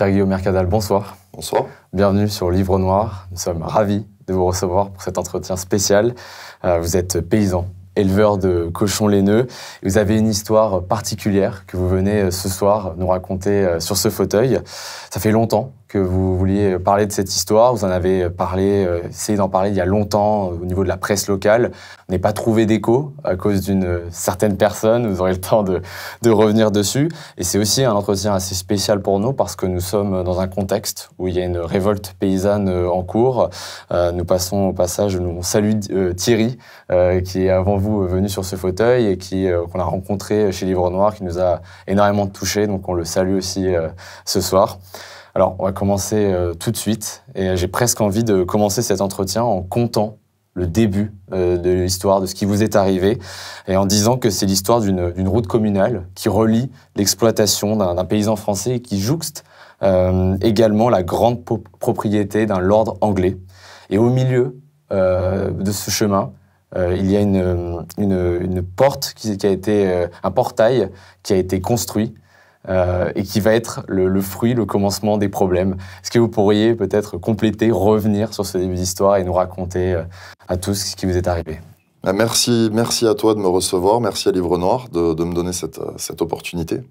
Pierre-Guillaume Mercadal, bonsoir. Bonsoir. Bienvenue sur Livre Noir. Nous sommes ravis de vous recevoir pour cet entretien spécial. Euh, vous êtes paysan, éleveur de cochons laineux. Vous avez une histoire particulière que vous venez euh, ce soir nous raconter euh, sur ce fauteuil. Ça fait longtemps que vous vouliez parler de cette histoire. Vous en avez parlé, euh, essayé d'en parler il y a longtemps euh, au niveau de la presse locale. On n'est pas trouvé d'écho à cause d'une certaine personne. Vous aurez le temps de, de revenir dessus. Et c'est aussi un entretien assez spécial pour nous parce que nous sommes dans un contexte où il y a une révolte paysanne euh, en cours. nous passons au passage, nous, saluons Thierry qui est avant vous venu sur ce fauteuil et qui qu'on a rencontré chez Livre Noir, qui nous a énormément touchés. Donc on le salue aussi ce soir. Alors, on va commencer euh, tout de suite. Et euh, j'ai presque envie de commencer cet entretien en comptant le début euh, de l'histoire, de ce qui vous est arrivé, et en disant que c'est l'histoire d'une route communale qui relie l'exploitation d'un paysan français et qui jouxte également la grande propriété d'un lord anglais. Et au milieu de ce chemin, il y a une, porte qui, a été, un portail qui a été construit euh, et qui va être le, fruit, le commencement des problèmes. Est-ce que vous pourriez peut-être compléter, revenir sur ce début d'histoire et nous raconter euh, à tous ce qui vous est arrivé bah, Merci, merci à toi de me recevoir, merci à Livre Noir de, me donner cette, euh, cette, opportunité.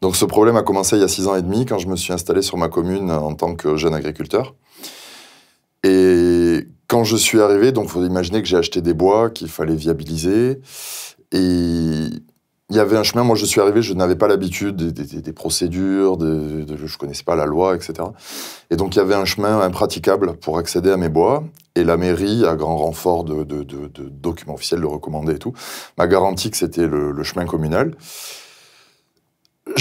Donc ce problème a commencé il y a six ans et demi quand je me suis installé sur ma commune en tant que jeune agriculteur. Et quand je suis arrivé, donc faut imaginer que j'ai acheté des bois qu'il fallait viabiliser. Et il y avait un chemin. Moi, je suis arrivé, je n'avais pas l'habitude des, procédures, je ne connaissais pas la loi, etc. Et donc, il y avait un chemin impraticable pour accéder à mes bois. Et la mairie, à grand renfort de, documents officiels, de recommandés et tout, m'a garantie que c'était le, le chemin communal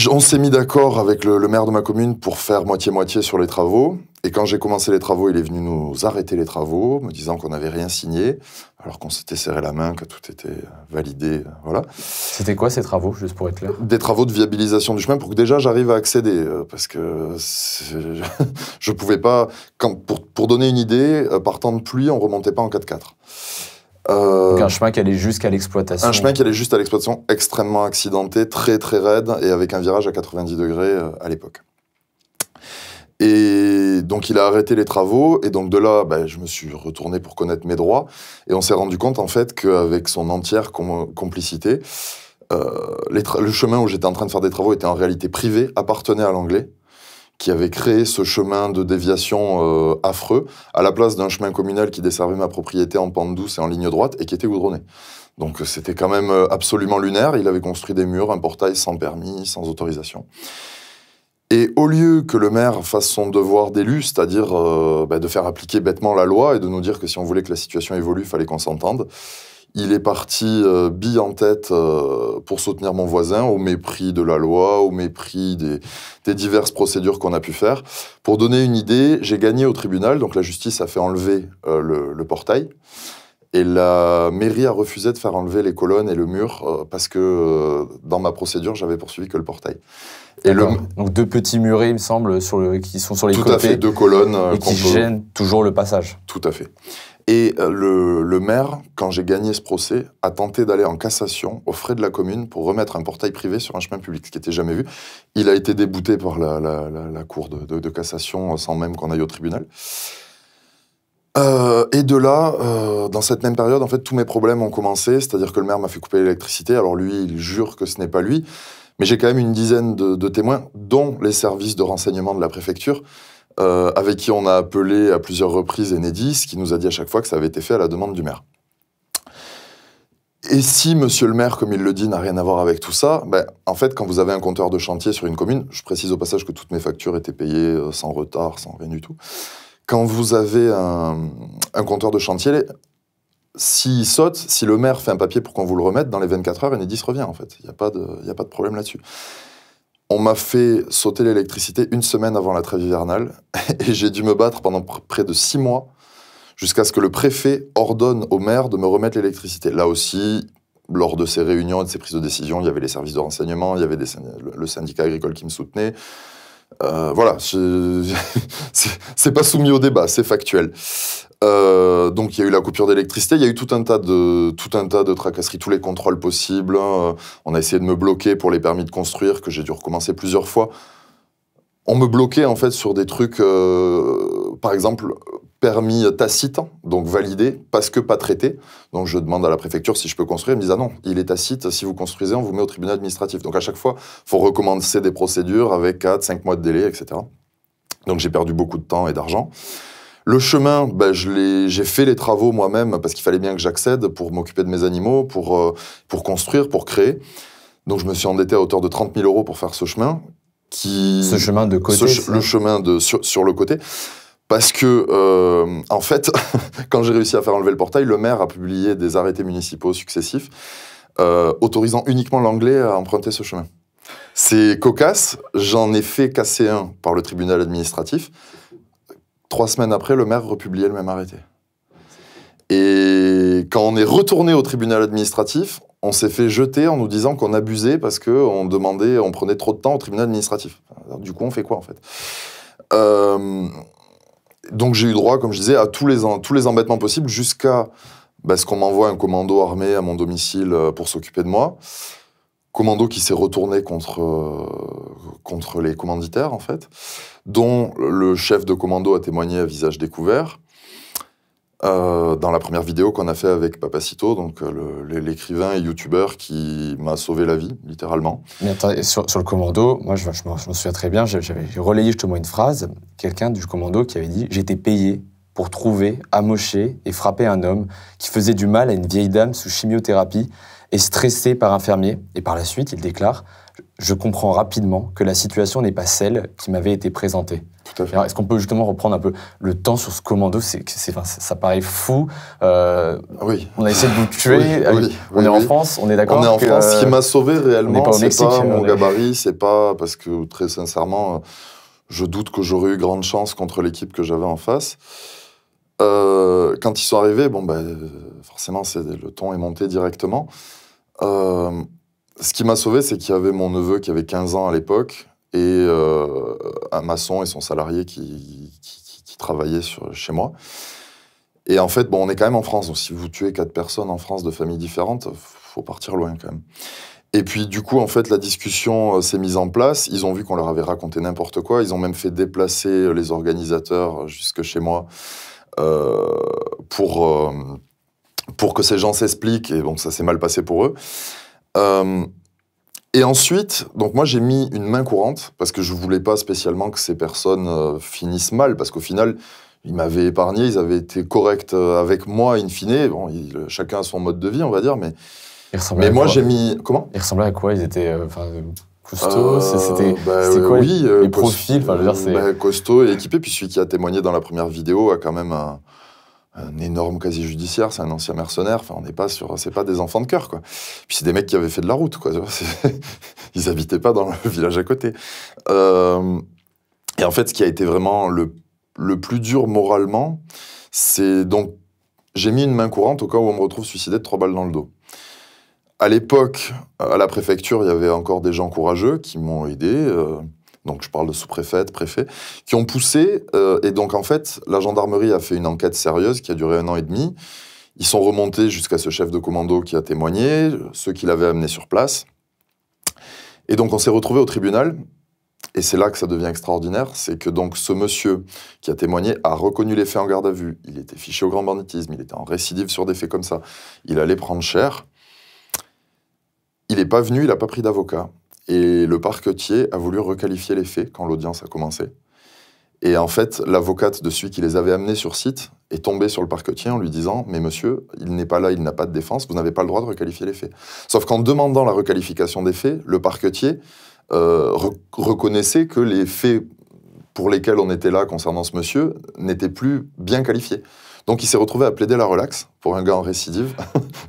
on s'est mis d'accord avec le, maire de ma commune pour faire moitié-moitié sur les travaux. Et quand j'ai commencé les travaux, il est venu nous arrêter les travaux, me disant qu'on n'avait rien signé, alors qu'on s'était serré la main, que tout était validé. Voilà. C'était quoi ces travaux, juste pour être clair Des travaux de viabilisation du chemin pour que déjà j'arrive à accéder. Euh, parce que je ne pouvais pas. pour, donner une idée, euh, par temps de pluie, on remontait pas en 4x4. Euh, donc un chemin qui allait jusqu'à l'exploitation. Un chemin qui allait juste à l'exploitation, extrêmement accidenté, très très raide, et avec un virage à 90 degrés euh, à l'époque. Et donc il a arrêté les travaux, et donc de là, ben, je me suis retourné pour connaître mes droits, et on s'est rendu compte en fait qu'avec son entière complicité, euh, le chemin où j'étais en train de faire des travaux était en réalité privé, appartenait à l'anglais, qui avait créé ce chemin de déviation euh, affreux à la place d'un chemin communal qui desservait ma propriété en pente douce et en ligne droite et qui était goudronné. Donc euh, c'était quand même euh, absolument lunaire. Il avait construit des murs, un portail sans permis, sans autorisation. Et au lieu que le maire fasse son devoir d'élu, c'est-à-dire bah, de faire appliquer bêtement la loi et de nous dire que si on voulait que la situation évolue, il fallait qu'on s'entende, il est parti euh, en tête euh, pour soutenir mon voisin au mépris de la loi, au mépris des, diverses procédures qu'on a pu faire. Pour donner une idée, j'ai gagné au tribunal, donc la justice a fait enlever euh, le, portail. Et la mairie a refusé de faire enlever les colonnes et le mur euh, parce que dans ma procédure, j'avais poursuivi que le portail. Et le... Donc deux petits murets, il me semble, qui sont sur les côtés. Tout à fait, deux colonnes. qui gênent toujours le passage. Tout à fait. Et euh, le, maire, quand j'ai gagné ce procès, a tenté d'aller en cassation aux frais de la commune pour remettre un portail privé sur un chemin public, ce qui n'était jamais vu. Il a été débouté par la, cour de, cassation euh, sans même qu'on aille au tribunal. Euh, et de là, dans cette même période, en fait, tous mes problèmes ont commencé. C'est-à-dire que le maire m'a fait couper l'électricité. Alors lui, il jure que ce n'est pas lui. Mais j'ai quand même une dizaine de témoins, dont les services de renseignement de la préfecture, euh, avec qui on a appelé à plusieurs reprises Enedis, qui nous a dit à chaque fois que ça avait été fait à la demande du maire. Et si Monsieur le maire, comme il le dit, n'a rien à voir avec tout ça, ben, en fait, quand vous avez un compteur de chantier sur une commune, je précise au passage que toutes mes factures étaient payées euh, sans retard, sans rien du tout. Quand vous avez un, compteur de chantier, s'il saute, si le maire fait un papier pour qu'on vous le remette, dans les 24 heures, Enedis revient, en fait. Il n'y a, a pas de problème là-dessus. On m'a fait sauter l'électricité une semaine avant la trêve hivernale et j'ai dû me battre pendant près de six mois jusqu'à ce que le préfet ordonne au maire de me remettre l'électricité. Là aussi, lors de ces réunions et de ces prises de décision, il y avait les services de renseignement, il y avait le syndicat agricole qui me soutenait. Euh, voilà, c'est pas soumis au débat, c'est factuel. Euh, donc il y a eu la coupure d'électricité, il y a eu tout un tas de tout un tas de tracasseries, tous les contrôles possibles. Hein. Euh, on a essayé de me bloquer pour les permis de construire que j'ai dû recommencer plusieurs fois. On me bloquait en fait sur des trucs, euh, par exemple permis tacite, donc validé parce que pas traité. Donc je demande à la préfecture si je peux construire, ils me disent ah non, il est tacite. Si vous construisez, on vous met au tribunal administratif. Donc à chaque fois, faut recommencer des procédures avec 4-5 mois de délai, etc. Donc j'ai perdu beaucoup de temps et d'argent. Le chemin, ben, j'ai fait les travaux moi-même parce qu'il fallait bien que j'accède pour m'occuper de mes animaux, pour, euh, construire, pour créer. Donc je me suis endetté à hauteur de 30 000 euros pour faire ce chemin. Qui, ce chemin de côté Le chemin sur, le côté. Parce que, euh, en fait, quand j'ai réussi à faire enlever le portail, le maire a publié des arrêtés municipaux successifs euh, autorisant uniquement l'anglais à emprunter ce chemin. C'est cocasse, j'en ai fait casser un par le tribunal administratif. Trois semaines après, le maire republiait le même arrêté. Et quand on est retourné au tribunal administratif, on s'est fait jeter en nous disant qu'on abusait parce qu'on demandait, on prenait trop de temps au tribunal administratif. du coup, on fait quoi en fait euh, Donc j'ai eu droit, comme je disais, à tous les, tous les embêtements possibles jusqu'à bah, ce qu'on m'envoie un commando armé à mon domicile euh, pour s'occuper de moi. Commando qui s'est retourné contre, euh, contre les commanditaires en fait dont le chef de commando a témoigné à visage découvert. Euh, dans la première vidéo qu'on a fait avec Papacito, donc euh, l'écrivain et youtubeur qui m'a sauvé la vie, littéralement. sur, le commando, moi je, je m'en souviens très bien, j'avais relayé justement une phrase, quelqu'un du commando qui avait dit J'étais payé pour trouver, amocher et frapper un homme qui faisait du mal à une vieille dame sous chimiothérapie et stressée par un fermier. Et par la suite, il déclare je comprends rapidement que la situation n'est pas celle qui m'avait été présentée. Est-ce qu'on peut justement reprendre un peu le temps sur ce commando Ça paraît fou. Euh, oui. On a essayé de vous tuer. on est en France, on est d'accord en France. Ce qui m'a sauvé réellement, c'est pas, mon gabarit, c'est pas parce que très sincèrement, je doute que j'aurais eu grande chance contre l'équipe que j'avais en face. Euh, quand ils sont arrivés, bon, ben, forcément, le ton est monté directement. Euh, ce qui m'a sauvé, c'est qu'il y avait mon neveu qui avait 15 ans à l'époque et euh, un maçon et son salarié qui, travaillaient chez moi. Et en fait, bon, on est quand même en France. Donc, si vous tuez quatre personnes en France de familles différentes, faut partir loin quand même. Et puis, du coup, en fait, la discussion euh, s'est mise en place. Ils ont vu qu'on leur avait raconté n'importe quoi. Ils ont même fait déplacer euh, les organisateurs jusque chez moi pour, pour que ces gens s'expliquent. Et bon, ça s'est mal passé pour eux. Euh, et ensuite, donc moi j'ai mis une main courante parce que je voulais pas spécialement que ces personnes euh, finissent mal parce qu'au final ils m'avaient épargné, ils avaient été corrects euh, avec moi in fine. Bon, chacun a son mode de vie, on va dire, mais mais moi j'ai mis comment Ils ressemblaient à quoi Ils étaient Costaud, c'était bah, quoi oui, les, profils bah, Costaud et équipé, puis celui qui a témoigné dans la première vidéo a quand même un, un énorme quasi judiciaire, c'est un ancien mercenaire, enfin on n'est pas sur, c'est pas des enfants de cœur quoi. Puis c'est des mecs qui avaient fait de la route quoi, ils habitaient pas dans le village à côté. Euh, et en fait, ce qui a été vraiment le, plus dur moralement, c'est donc j'ai mis une main courante au cas où on me retrouve suicidé de trois balles dans le dos. À l'époque, à la préfecture, il y avait encore des gens courageux qui m'ont aidé. Euh, donc je parle de sous-préfète, préfet, qui ont poussé. Euh, et donc, en fait, la gendarmerie a fait une enquête sérieuse qui a duré un an et demi. Ils sont remontés jusqu'à ce chef de commando qui a témoigné, ceux qui l'avaient amené sur place. Et donc, on s'est retrouvé au tribunal. Et c'est là que ça devient extraordinaire, c'est que donc ce monsieur qui a témoigné a reconnu les faits en garde à vue. Il était fiché au grand banditisme, il était en récidive sur des faits comme ça. Il allait prendre cher. Il n'est pas venu, il n'a pas pris d'avocat. Et le parquetier a voulu requalifier les faits quand l'audience a commencé. Et en fait, l'avocate de celui qui les avait amenés sur site est tombée sur le parquetier en lui disant Mais monsieur, il n'est pas là, il n'a pas de défense, vous n'avez pas le droit de requalifier les faits. Sauf qu'en demandant la requalification des faits, le parquetier euh, reconnaissait que les faits pour lesquels on était là concernant ce monsieur n'étaient plus bien qualifiés. Donc il s'est retrouvé à plaider la relaxe pour un gars en récidive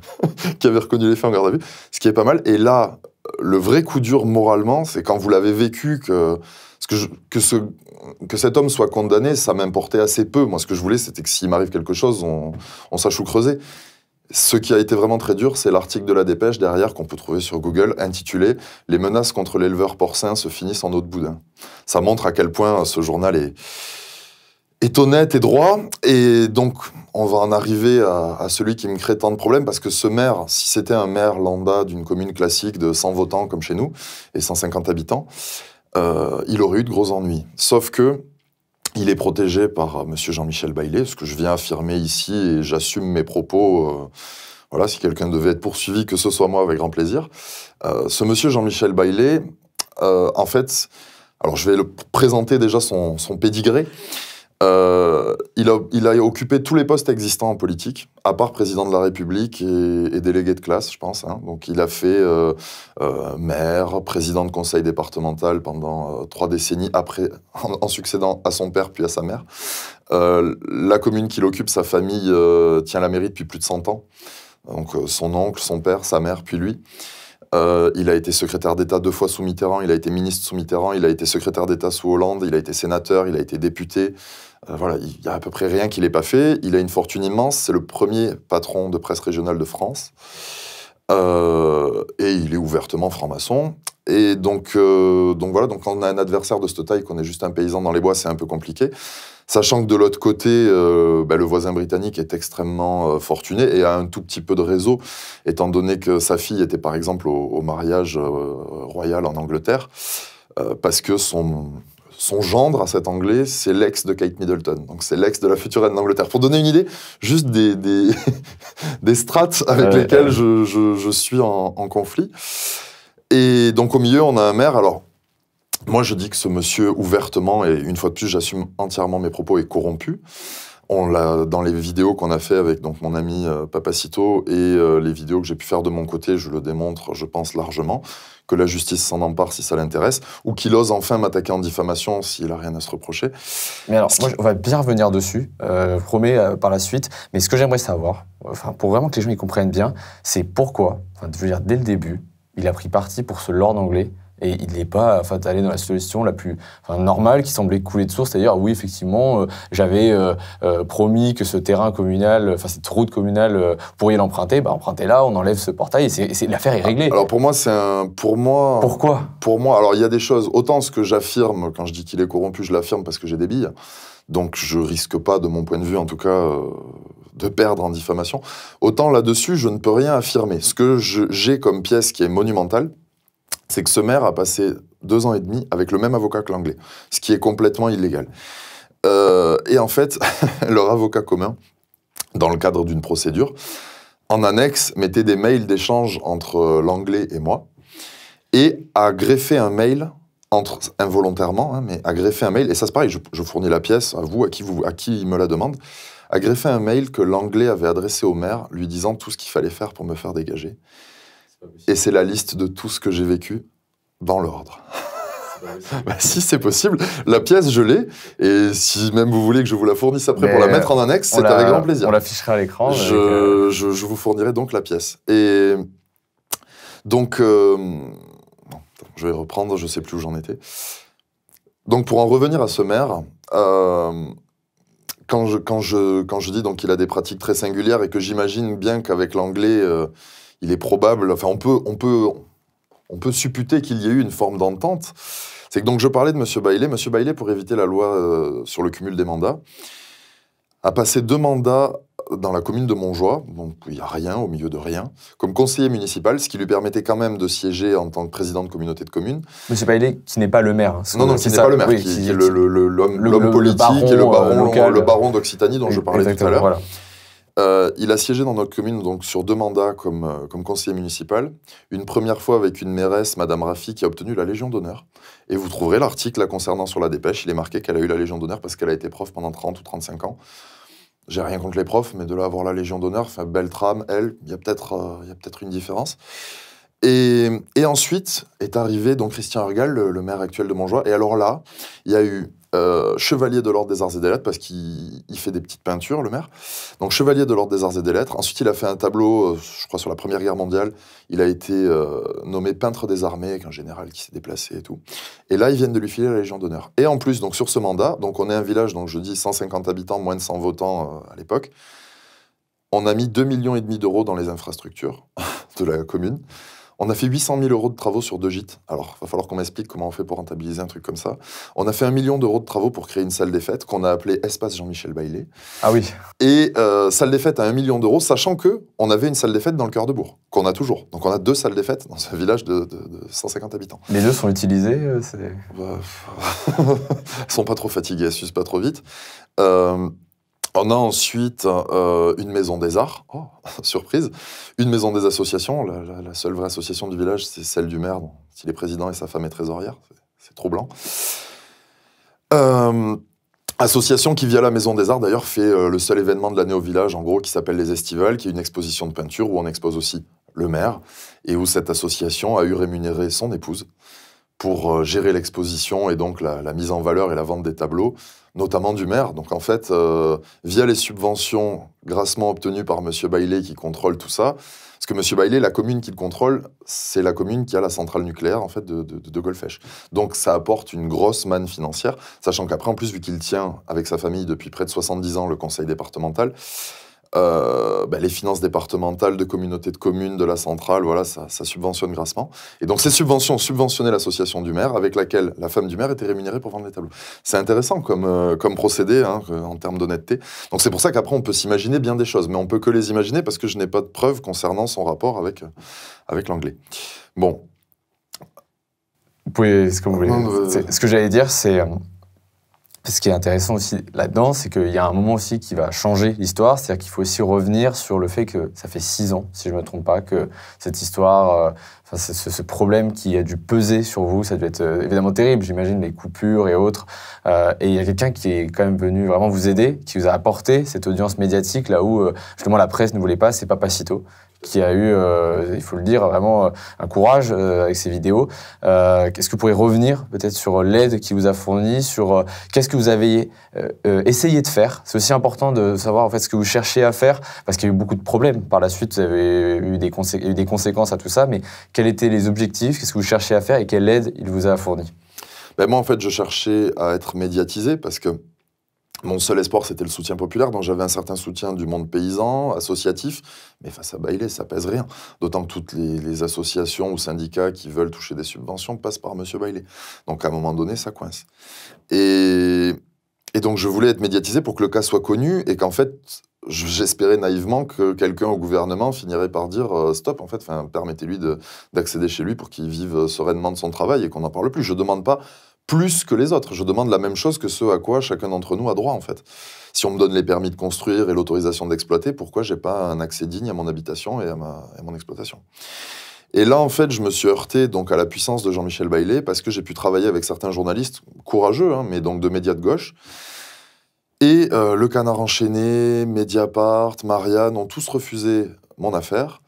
qui avait reconnu les faits en garde à vue, ce qui est pas mal. Et là, le vrai coup dur moralement, c'est quand vous l'avez vécu que, que, cet homme soit condamné, ça m'importait assez peu. Moi, ce que je voulais, c'était que s'il m'arrive quelque chose, on, sache où creuser. Ce qui a été vraiment très dur, c'est l'article de la dépêche derrière qu'on peut trouver sur Google, intitulé Les menaces contre l'éleveur porcin se finissent en eau de boudin. Ça montre à quel point ce journal est, est honnête et droit. Et donc, on va en arriver à, celui qui me crée tant de problèmes, parce que ce maire, si c'était un maire lambda d'une commune classique de 100 votants comme chez nous, et 150 habitants, euh, il aurait eu de gros ennuis. Sauf que il est protégé par euh, M. Jean-Michel Baillet, ce que je viens affirmer ici, et j'assume mes propos. Euh, voilà, si quelqu'un devait être poursuivi, que ce soit moi, avec grand plaisir. ce monsieur Jean-Michel Baillet, en fait, alors je vais le présenter déjà son, son pédigré. Euh, il, a, occupé tous les postes existants en politique, à part président de la République et, délégué de classe, je pense. Hein. Donc il a fait euh, euh, maire, président de conseil départemental pendant euh, trois décennies, après, en, succédant à son père puis à sa mère. la commune qu'il occupe, sa famille tient la mairie depuis plus de 100 ans. Donc son oncle, son père, sa mère, puis lui. Euh, il a été secrétaire d'État deux fois sous Mitterrand, il a été ministre sous Mitterrand, il a été secrétaire d'État sous Hollande, il a été sénateur, il a été député. Euh, voilà, il n'y a à peu près rien qu'il n'ait pas fait. Il a une fortune immense, c'est le premier patron de presse régionale de France. Euh, et il est ouvertement franc-maçon. Et donc, donc voilà, donc quand on a un adversaire de cette taille, qu'on est juste un paysan dans les bois, c'est un peu compliqué. Sachant que de l'autre côté, euh, bah, le voisin britannique est extrêmement euh, fortuné et a un tout petit peu de réseau, étant donné que sa fille était par exemple au, mariage euh, royal en Angleterre, parce que son, son gendre à cet anglais, c'est l'ex de Kate Middleton. Donc c'est l'ex de la future reine d'Angleterre. Pour donner une idée, juste des, strates avec ah lesquelles Je, suis en, en, conflit. Et donc au milieu, on a un maire. Alors, moi, je dis que ce monsieur, ouvertement, et une fois de plus, j'assume entièrement mes propos, est corrompu. On l'a dans les vidéos qu'on a fait avec donc mon ami euh, Papacito et euh, les vidéos que j'ai pu faire de mon côté, je le démontre, je pense largement que la justice s'en empare si ça l'intéresse ou qu'il ose enfin m'attaquer en diffamation s'il a rien à se reprocher. Mais alors, moi, on va bien revenir dessus, euh, euh, par la suite. Mais ce que j'aimerais savoir, enfin pour vraiment que les gens y comprennent bien, c'est pourquoi, enfin, je veux dire dès le début, il a pris parti pour ce lord anglais et il n'est pas enfin, allé dans la solution la plus normale qui semblait couler de source, c'est-à-dire oui, effectivement, euh, j'avais euh, euh, promis que ce terrain communal, enfin cette route communale, pourriez l'emprunter, bah, empruntez-la, on enlève ce portail, et l'affaire est ah, réglée. Alors pour moi, c'est un... Pour moi... Pourquoi Pour moi, alors il y a des choses, autant ce que j'affirme, quand je dis qu'il est corrompu, je l'affirme parce que j'ai des billes, donc je risque pas, de mon point de vue en tout cas de perdre en diffamation. Autant là-dessus, je ne peux rien affirmer. Ce que j'ai comme pièce qui est monumentale, c'est que ce maire a passé deux ans et demi avec le même avocat que l'anglais, ce qui est complètement illégal. Euh, et en fait, leur avocat commun, dans le cadre d'une procédure, en annexe, mettait des mails d'échange entre l'anglais et moi, et a greffé un mail entre involontairement, hein, mais a greffé un mail, et ça c'est pareil, je, je, fournis la pièce à vous, à qui, vous, à qui me la demande, a greffé un mail que l'anglais avait adressé au maire, lui disant tout ce qu'il fallait faire pour me faire dégager. Et c'est la liste de tout ce que j'ai vécu dans l'ordre. Bah, si c'est possible, la pièce je l'ai et si même vous voulez que je vous la fournisse après pour la mettre en annexe, c'est avec grand plaisir. On l'affichera à l'écran. Euh, je, vous fournirai donc la pièce. Et donc, euh, je vais reprendre, je sais plus où j'en étais. Donc pour en revenir à ce maire, euh, quand, je, quand, je, quand je dis donc qu'il a des pratiques très singulières et que j'imagine bien qu'avec l'anglais, il est probable, enfin, on peut, on peut, on peut supputer qu'il y ait eu une forme d'entente. C'est que donc je parlais de M. Baillet. M. Baillet, pour éviter la loi euh, sur le cumul des mandats, a passé deux mandats dans la commune de Montjoie, donc il n'y a rien au milieu de rien, comme conseiller municipal, ce qui lui permettait quand même de siéger en tant que président de communauté de communes. Monsieur Baillet, qui n'est pas le maire. Hein, non, non, qui n'est pas le maire, C'est qui, est l'homme politique et le baron, euh, le baron d'Occitanie dont je parlais tout à l'heure. Euh, il a siégé dans notre commune donc sur deux mandats comme, euh, comme conseiller municipal. Une première fois avec une mairesse, Madame Raffi, qui a obtenu la Légion d'honneur. Et vous trouverez l'article concernant sur la dépêche. Il est marqué qu'elle a eu la Légion d'honneur parce qu'elle a été prof pendant 30 ou 35 ans. J'ai rien contre les profs, mais de là avoir la Légion d'honneur, enfin, Beltrame, elle, il y a peut-être euh, peut une différence. Et, ensuite est arrivé donc Christian Argal le, le maire actuel de Montjoie. Et alors là, il y a eu euh, chevalier de l'ordre des arts et des lettres, parce qu'il fait des petites peintures, le maire. Donc chevalier de l'ordre des arts et des lettres. Ensuite, il a fait un tableau, euh, je crois, sur la Première Guerre mondiale. Il a été euh, nommé peintre des armées, avec un général qui s'est déplacé et tout. Et là, ils viennent de lui filer la Légion d'honneur. Et en plus, donc sur ce mandat, donc on est un village, donc je dis 150 habitants, moins de 100 votants à l'époque. On a mis 2,5 millions et demi d'euros dans les infrastructures de la commune. On a fait 800 000 euros de travaux sur deux gîtes. Alors, il va falloir qu'on m'explique comment on fait pour rentabiliser un truc comme ça. On a fait un million d'euros de travaux pour créer une salle des fêtes qu'on a appelée Espace Jean-Michel Baillet. Ah oui. Et euh, salle des fêtes à un million d'euros, sachant que on avait une salle des fêtes dans le cœur de bourg, qu'on a toujours. Donc, on a deux salles des fêtes dans ce village de, 150 habitants. Les deux sont utilisés Ils euh, bah, ne sont pas trop fatigués, elles s'usent pas trop vite. Euh, on a ensuite euh, une maison des arts, oh, surprise, une maison des associations. La, seule vraie association du village, c'est celle du maire, s'il est président et sa femme est trésorière. C'est troublant. Euh, association qui, via la maison des arts, d'ailleurs, fait euh, le seul événement de l'année au village, en gros, qui s'appelle les Estivales, qui est une exposition de peinture où on expose aussi le maire et où cette association a eu rémunéré son épouse pour gérer l'exposition et donc la, la mise en valeur et la vente des tableaux notamment du maire. Donc en fait, euh, via les subventions grassement obtenues par M. baillet qui contrôle tout ça, parce que M. baillet la commune qu'il contrôle, c'est la commune qui a la centrale nucléaire en fait de, de, de Golfech. Donc ça apporte une grosse manne financière, sachant qu'après, en plus, vu qu'il tient avec sa famille depuis près de 70 ans le conseil départemental, euh, ben, les finances départementales de communautés de communes, de la centrale, voilà, ça, subventionne grassement. Et donc ces subventions subventionnaient l'association du maire, avec laquelle la femme du maire était rémunérée pour vendre les tableaux. C'est intéressant comme, euh, comme procédé, hein, en termes d'honnêteté. Donc c'est pour ça qu'après, on peut s'imaginer bien des choses, mais on peut que les imaginer parce que je n'ai pas de preuves concernant son rapport avec, euh, avec l'anglais. Bon. Vous pouvez, ce que j'allais dire, c'est ce qui est intéressant aussi là-dedans, c'est qu'il y a un moment aussi qui va changer l'histoire, c'est-à-dire qu'il faut aussi revenir sur le fait que ça fait six ans, si je ne me trompe pas, que cette histoire, euh, enfin, ce, problème qui a dû peser sur vous, ça doit être euh, évidemment terrible, j'imagine, les coupures et autres. Euh, et il y a quelqu'un qui est quand même venu vraiment vous aider, qui vous a apporté cette audience médiatique là où justement la presse ne voulait pas, c'est Papacito qui a eu, euh, il faut le dire, vraiment euh, un courage euh, avec ses vidéos. qu'est-ce que vous pourriez revenir peut-être sur l'aide qu'il vous a fournie, sur qu'est-ce que vous avez essayé de faire C'est aussi important de savoir en fait ce que vous cherchez à faire, parce qu'il y a eu beaucoup de problèmes par la suite, vous avez eu des, des conséquences à tout ça, mais quels étaient les objectifs, qu'est-ce que vous cherchiez à faire et quelle aide il vous a fournie ben Moi en fait je cherchais à être médiatisé parce que mon seul espoir, c'était le soutien populaire, dont j'avais un certain soutien du monde paysan, associatif, mais face à Bailey, ça pèse rien. D'autant que toutes les, associations ou syndicats qui veulent toucher des subventions passent par M. Bailey. Donc à un moment donné, ça coince. Et, donc je voulais être médiatisé pour que le cas soit connu et qu'en fait, j'espérais naïvement que quelqu'un au gouvernement finirait par dire euh, stop en fait, permettez-lui d'accéder chez lui pour qu'il vive euh, sereinement de son travail et qu'on n'en parle plus. Je ne demande pas plus que les autres. Je demande la même chose que ce à quoi chacun d'entre nous a droit, en fait. Si on me donne les permis de construire et l'autorisation d'exploiter, pourquoi j'ai pas un accès digne à mon habitation et à, mon exploitation et là, en fait, je me suis heurté donc à la puissance de Jean-Michel Baillet parce que j'ai pu travailler avec certains journalistes courageux, hein, mais donc de médias de gauche. Et euh, Le Canard Enchaîné, Mediapart, Marianne ont tous refusé mon affaire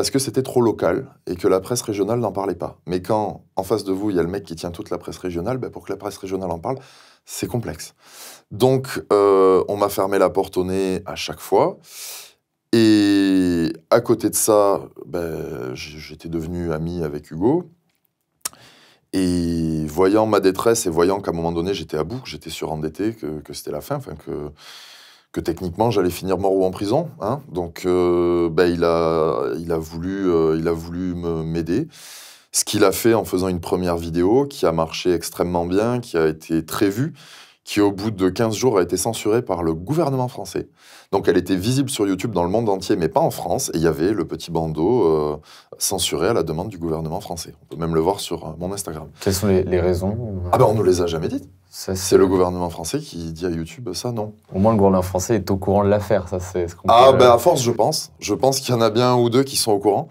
parce que c'était trop local et que la presse régionale n'en parlait pas. Mais quand en face de vous, il y a le mec qui tient toute la presse régionale, ben pour que la presse régionale en parle, c'est complexe. Donc, euh, on m'a fermé la porte au nez à chaque fois. Et à côté de ça, ben, j'étais devenu ami avec Hugo. Et voyant ma détresse et voyant qu'à un moment donné, j'étais à bout, que j'étais surendetté, que, que c'était la fin, enfin que que techniquement j'allais finir mort ou en prison. Hein Donc euh, bah, il, a, voulu, euh, il a voulu m'aider. Ce qu'il a fait en faisant une première vidéo qui a marché extrêmement bien, qui a été très vue, qui au bout de 15 jours a été censurée par le gouvernement français. Donc elle était visible sur YouTube dans le monde entier, mais pas en France, et il y avait le petit bandeau euh, censuré à la demande du gouvernement français. On peut même le voir sur euh, mon Instagram. Quelles sont les, raisons euh, Ah ben on ne les a jamais dites. C'est le gouvernement français qui dit à YouTube ça, non. Au moins, le gouvernement français est au courant de l'affaire, ça c'est ce qu'on Ah, ben à force, je pense. Je pense qu'il y en a bien un ou deux qui sont au courant.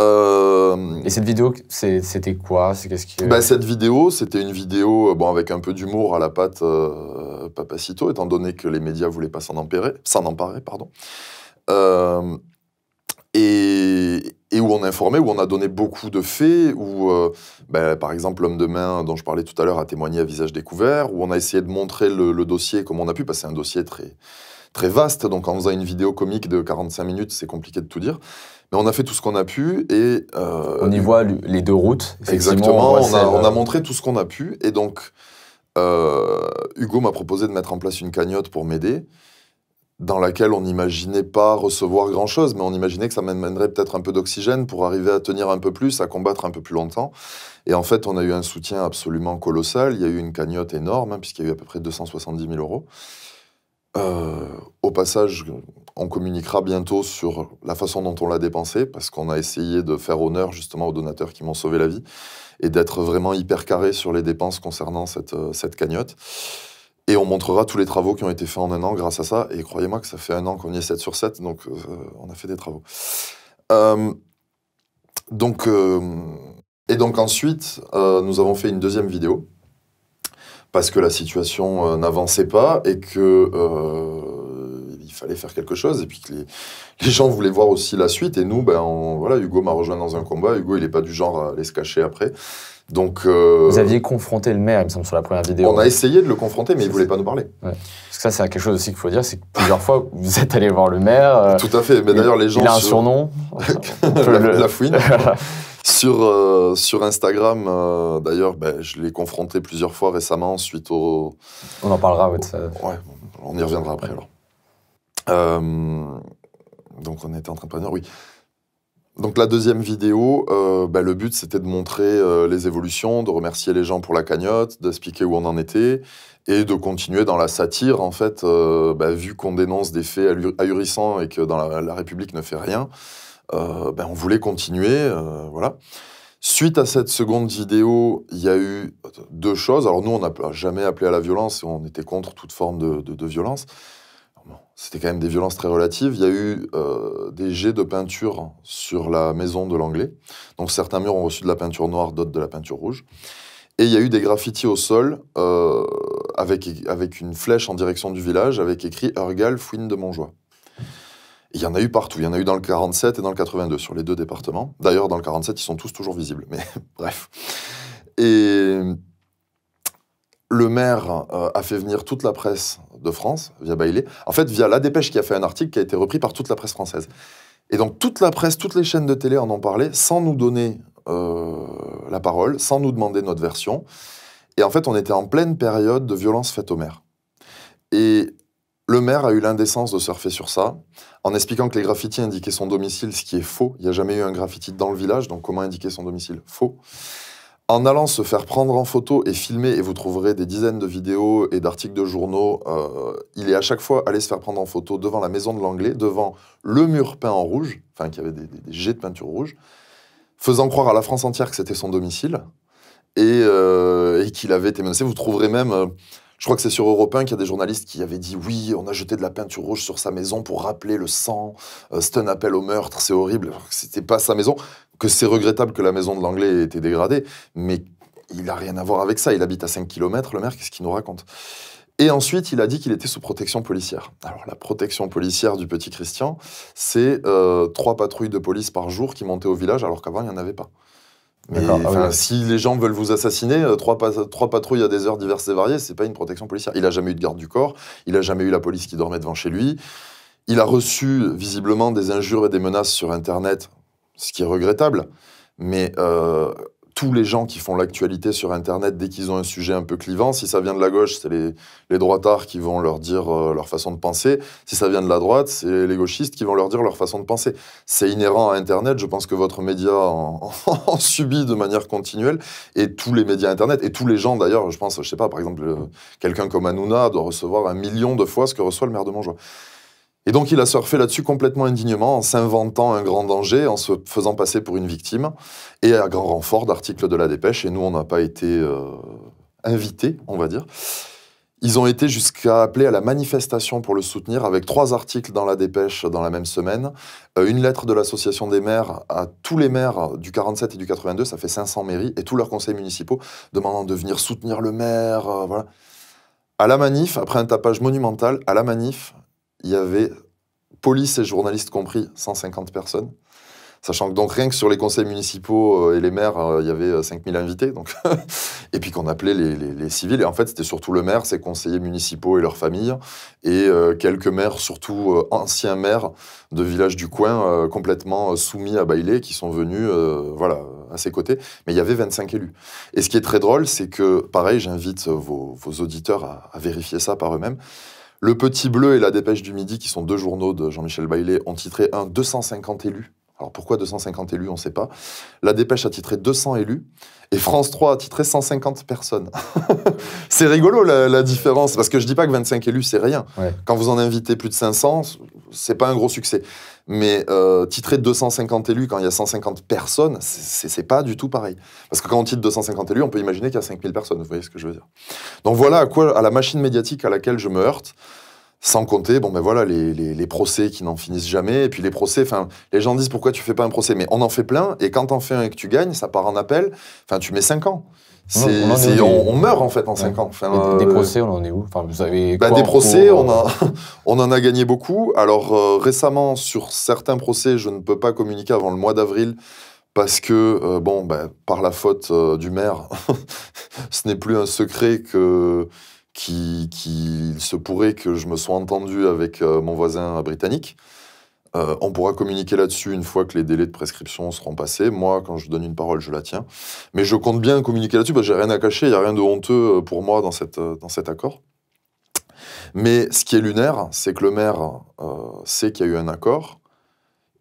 Euh, et cette vidéo, c'était quoi qu'est-ce bah, cette vidéo, c'était une vidéo euh, bon, avec un peu d'humour à la patte euh, Papacito, étant donné que les médias voulaient pas s'en emparer, pardon. et, où on informait, où on a donné beaucoup de faits, où, bah, par exemple, l'homme de main dont je parlais tout à l'heure a témoigné à visage découvert, où on a essayé de montrer le, le dossier comme on a pu, passer un dossier très très vaste. Donc en faisant une vidéo comique de 45 minutes, c'est compliqué de tout dire. Mais on a fait tout ce qu'on a pu et... Euh, on y voit les deux routes. Exactement, on, a, euh, montré tout ce qu'on a pu. Et donc, euh, Hugo m'a proposé de mettre en place une cagnotte pour m'aider dans laquelle on n'imaginait pas recevoir grand-chose, mais on imaginait que ça m'amènerait peut-être un peu d'oxygène pour arriver à tenir un peu plus, à combattre un peu plus longtemps. Et en fait, on a eu un soutien absolument colossal. Il y a eu une cagnotte énorme, hein, puisqu'il y a eu à peu près 270 000 euros. Euh, au passage, on communiquera bientôt sur la façon dont on l'a dépensé, parce qu'on a essayé de faire honneur justement aux donateurs qui m'ont sauvé la vie, et d'être vraiment hyper carré sur les dépenses concernant cette, euh, cette cagnotte. Et on montrera tous les travaux qui ont été faits en un an grâce à ça. Et croyez-moi que ça fait un an qu'on y est 7 sur 7, donc euh, on a fait des travaux. donc, et donc ensuite, nous avons fait une deuxième vidéo parce que la situation euh, n'avançait pas et que euh, il fallait faire quelque chose et puis que les, gens voulaient voir aussi la suite et nous ben voilà Hugo m'a rejoint dans un combat Hugo il n'est pas du genre à aller se cacher après donc euh, vous aviez confronté le maire il me semble sur la première vidéo on a essayé de le confronter mais il voulait pas nous parler parce que ça c'est quelque chose aussi qu'il faut dire c'est que plusieurs fois vous êtes allé voir le maire tout à fait mais d'ailleurs les gens il a un surnom la, la fouine Euh, sur, Instagram, euh, d'ailleurs, ben, je l'ai confronté plusieurs fois récemment suite au. On en parlera, ouais, on y reviendra après alors. Euh, donc on était en train de oui. Donc la deuxième vidéo, ben, le but c'était de montrer les évolutions, de remercier les gens pour la cagnotte, d'expliquer où on en était et de continuer dans la satire en fait, ben, vu qu'on dénonce des faits ahurissants et que dans la République ne fait rien. Euh, ben, on voulait continuer. Euh, voilà. Suite à cette seconde vidéo, il y a eu deux choses. Alors nous, on n'a jamais appelé à la violence, on était contre toute forme de, violence. C'était quand même des violences très relatives. Il y a eu euh, des jets de peinture sur la maison de l'anglais. Donc certains murs ont reçu de la peinture noire, d'autres de la peinture rouge. Et il y a eu des graffitis au sol avec, avec une flèche en direction du village avec écrit Urgal fouine de Montjoie. Il y en a eu partout. Il y en a eu dans le 47 et dans le 82, sur les deux départements. D'ailleurs, dans le 47, ils sont tous toujours visibles. Mais bref. Et le maire euh, a fait venir toute la presse de France via Bailey. En fait, via La Dépêche qui a fait un article qui a été repris par toute la presse française. Et donc toute la presse, toutes les chaînes de télé en ont parlé sans nous donner euh, la parole, sans nous demander notre version. Et en fait, on était en pleine période de violence faite au maire. Et le maire a eu l'indécence de surfer sur ça, en expliquant que les graffitis indiquaient son domicile, ce qui est faux. Il n'y a jamais eu un graffiti dans le village, donc comment indiquer son domicile Faux. En allant se faire prendre en photo et filmer, et vous trouverez des dizaines de vidéos et d'articles de journaux, euh, il est à chaque fois allé se faire prendre en photo devant la maison de l'anglais, devant le mur peint en rouge, enfin qui avait des, jets de peinture rouge, faisant croire à la France entière que c'était son domicile, et, euh, qu'il avait été menacé. Vous trouverez même... Euh, je crois que c'est sur Europe 1 qu'il y a des journalistes qui avaient dit oui, on a jeté de la peinture rouge sur sa maison pour rappeler le sang. Euh, c'est un appel au meurtre, c'est horrible. C'était pas sa maison. Que c'est regrettable que la maison de l'anglais ait été dégradée, mais il n'a rien à voir avec ça. Il habite à 5 km, le maire, qu'est-ce qu'il nous raconte et ensuite, il a dit qu'il était sous protection policière. Alors, la protection policière du petit Christian, c'est euh, trois patrouilles de police par jour qui montaient au village, alors qu'avant, il n'y en avait pas. Ah si les gens veulent vous assassiner, euh, trois, trois patrouilles à des heures diverses et variées, c'est pas une protection policière. Il a jamais eu de garde du corps, il a jamais eu la police qui dormait devant chez lui. Il a reçu visiblement des injures et des menaces sur Internet, ce qui est regrettable. Mais euh, tous les gens qui font l'actualité sur Internet, dès qu'ils ont un sujet un peu clivant, si ça vient de la gauche, c'est les, les droitards qui vont leur dire euh, leur façon de penser. Si ça vient de la droite, c'est les gauchistes qui vont leur dire leur façon de penser. C'est inhérent à Internet. Je pense que votre média en, subit de manière continuelle. Et tous les médias Internet, et tous les gens d'ailleurs, je pense, je sais pas, par exemple, euh, quelqu'un comme Hanouna doit recevoir un million de fois ce que reçoit le maire de Montjoie. Et donc il a surfé là-dessus complètement indignement en s'inventant un grand danger, en se faisant passer pour une victime, et à grand renfort d'articles de la dépêche, et nous on n'a pas été euh, invités, on va dire. Ils ont été jusqu'à appeler à la manifestation pour le soutenir avec trois articles dans la dépêche dans la même semaine, euh, une lettre de l'association des maires à tous les maires du 47 et du 82, ça fait 500 mairies, et tous leurs conseils municipaux demandant de venir soutenir le maire, euh, À la manif, après un tapage monumental, à la manif, il y avait, police et journalistes compris, 150 personnes. Sachant que donc rien que sur les conseils municipaux euh, et les maires, euh, il y avait 5000 euh, invités. Donc et puis qu'on appelait les, civils. Et en fait, c'était surtout le maire, ses conseillers municipaux et leurs familles. Et quelques maires, surtout anciens maires de villages du coin, complètement soumis à Bailey, qui sont venus voilà, à ses côtés. Mais il y avait 25 élus. Et ce qui est très drôle, c'est que, pareil, j'invite vos, auditeurs à, à vérifier ça par eux-mêmes. Le Petit Bleu et La Dépêche du Midi, qui sont deux journaux de Jean-Michel Baillet, ont titré un 250 élus. Alors pourquoi 250 élus, on ne sait pas. La Dépêche a titré 200 élus et France 3 a titré 150 personnes. c'est rigolo la, différence, parce que je ne dis pas que 25 élus, c'est rien. Quand vous en invitez plus de 500, c'est pas un gros succès. Mais euh, titrer 250 élus quand il y a 150 personnes, c'est pas du tout pareil. Parce que quand on titre 250 élus, on peut imaginer qu'il y a 5000 personnes, vous voyez ce que je veux dire. Donc voilà à, quoi, à la machine médiatique à laquelle je me heurte. Sans compter, ben voilà, les, procès qui n'en finissent jamais, et puis les procès, enfin, les gens disent pourquoi tu fais pas un procès, mais on en fait plein, et quand t'en fais un et que tu gagnes, ça part en appel, enfin, tu mets 5 ans. On, meurt en fait en 5 ans. des, procès, on en est où bah, Des procès, a, euh on, en a gagné beaucoup. Alors euh, récemment, sur certains procès, je ne peux pas communiquer avant le mois d'avril parce que, euh, bon, bah, par la faute du maire, ce n'est plus un secret que qu'il qui se pourrait que je me sois entendu avec mon voisin britannique. Euh, on pourra communiquer là-dessus une fois que les délais de prescription seront passés. Moi, quand je donne une parole, je la tiens. Mais je compte bien communiquer là-dessus parce que j'ai rien à cacher, il n'y a rien de honteux euh, pour moi euh, dans, cet accord. Mais ce qui est lunaire, c'est que le maire sait qu'il y a eu un accord,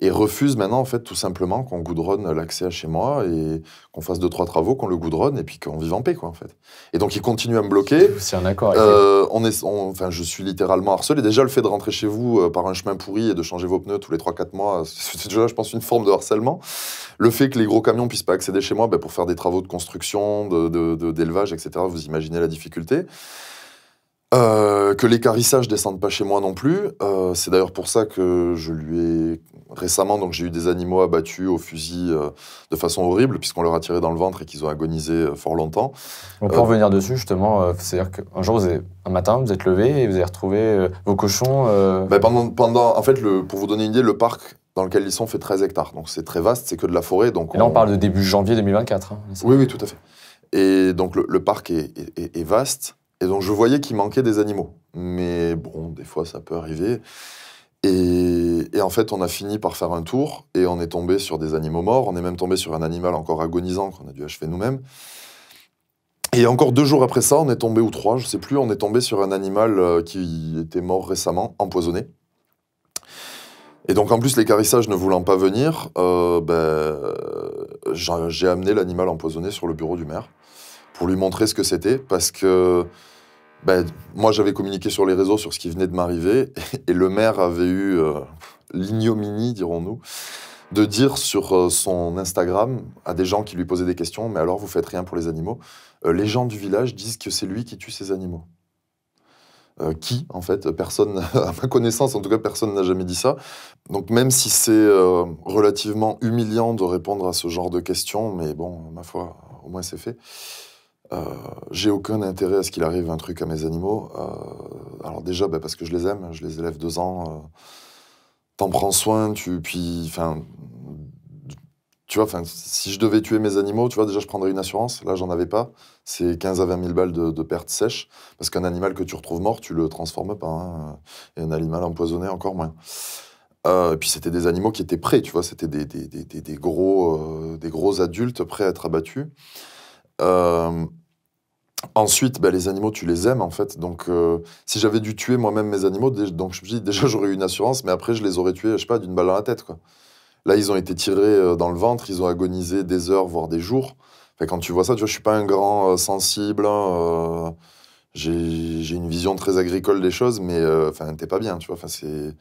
et refuse maintenant, en fait, tout simplement qu'on goudronne l'accès à chez moi et qu'on fasse deux, trois travaux, qu'on le goudronne et puis qu'on vive en paix, quoi, en fait. Et donc, il continue à me bloquer. C'est un accord. Euh, on est, enfin, je suis littéralement harcelé. Déjà, le fait de rentrer chez vous euh, par un chemin pourri et de changer vos pneus tous les 3-4 mois, c'est déjà, je pense, une forme de harcèlement. Le fait que les gros camions puissent pas accéder chez moi ben, pour faire des travaux de construction, d'élevage, de, d'élevage, etc., vous imaginez la difficulté. Euh, que l'écarissage descende pas chez moi non plus. Euh, c'est d'ailleurs pour ça que je lui ai récemment, donc j'ai eu des animaux abattus au fusil euh, de façon horrible, puisqu'on leur a tiré dans le ventre et qu'ils ont agonisé fort longtemps. Pour revenir dessus justement. C'est-à-dire qu'un jour, vous un matin, vous êtes levé et vous avez retrouvé vos cochons. Ben, pendant, en fait, pour vous donner une idée, le parc dans lequel ils sont fait 13 hectares. Donc c'est très vaste, c'est que de la forêt. Donc là, on, parle de début janvier 2024. Hein, oui, oui, tout à fait. Et donc le, parc est vaste. Et donc je voyais qu'il manquait des animaux. Mais bon, des fois ça peut arriver. Et, en fait, on a fini par faire un tour et on est tombé sur des animaux morts. On est même tombé sur un animal encore agonisant qu'on a dû achever nous-mêmes. Et encore deux jours après ça, on est tombé, ou trois, je sais plus, on est tombé sur un animal euh, qui était mort récemment, empoisonné. Et donc en plus, l'écarissage ne voulant pas venir, euh, ben, j'ai amené l'animal empoisonné sur le bureau du maire lui montrer ce que c'était, parce que ben, moi j'avais communiqué sur les réseaux sur ce qui venait de m'arriver, et le maire avait eu euh, l'ignominie, dirons-nous, de dire sur euh, son Instagram à des gens qui lui posaient des questions, mais alors vous faites rien pour les animaux, euh, les gens du village disent que c'est lui qui tue ces animaux. qui, en fait, personne, à ma connaissance, en tout cas, personne n'a jamais dit ça. Donc même si c'est relativement humiliant de répondre à ce genre de questions, mais bon, ma foi, au moins c'est fait. Euh, j'ai aucun intérêt à ce qu'il arrive un truc à mes animaux. Euh, alors déjà, bah, parce que je les aime, je les élève deux ans. Euh, t'en prends soin, tu, puis, enfin, tu vois, enfin, si je devais tuer mes animaux, tu vois, déjà je prendrais une assurance. Là, j'en avais pas. C'est 15 à 20 000 balles de, de pertes sèches, parce qu'un animal que tu retrouves mort, tu le transformes pas. Hein, et un animal empoisonné, encore moins. et puis c'était des animaux qui étaient prêts, tu vois, c'était des, des, gros, des gros adultes prêts à être abattus. Euh, Ensuite, bah, les animaux, tu les aimes en fait. Donc, euh, si j'avais dû tuer moi-même mes animaux, donc je me dis déjà j'aurais eu une assurance, mais après je les aurais tués, je sais pas, d'une balle dans la tête. Quoi. Là, ils ont été tirés euh, dans le ventre, ils ont agonisé des heures, voire des jours. quand tu vois ça, tu vois, je suis pas un grand euh, sensible. Hein, j'ai une vision très agricole des choses, mais enfin, t'es pas bien, tu vois. Enfin, c'est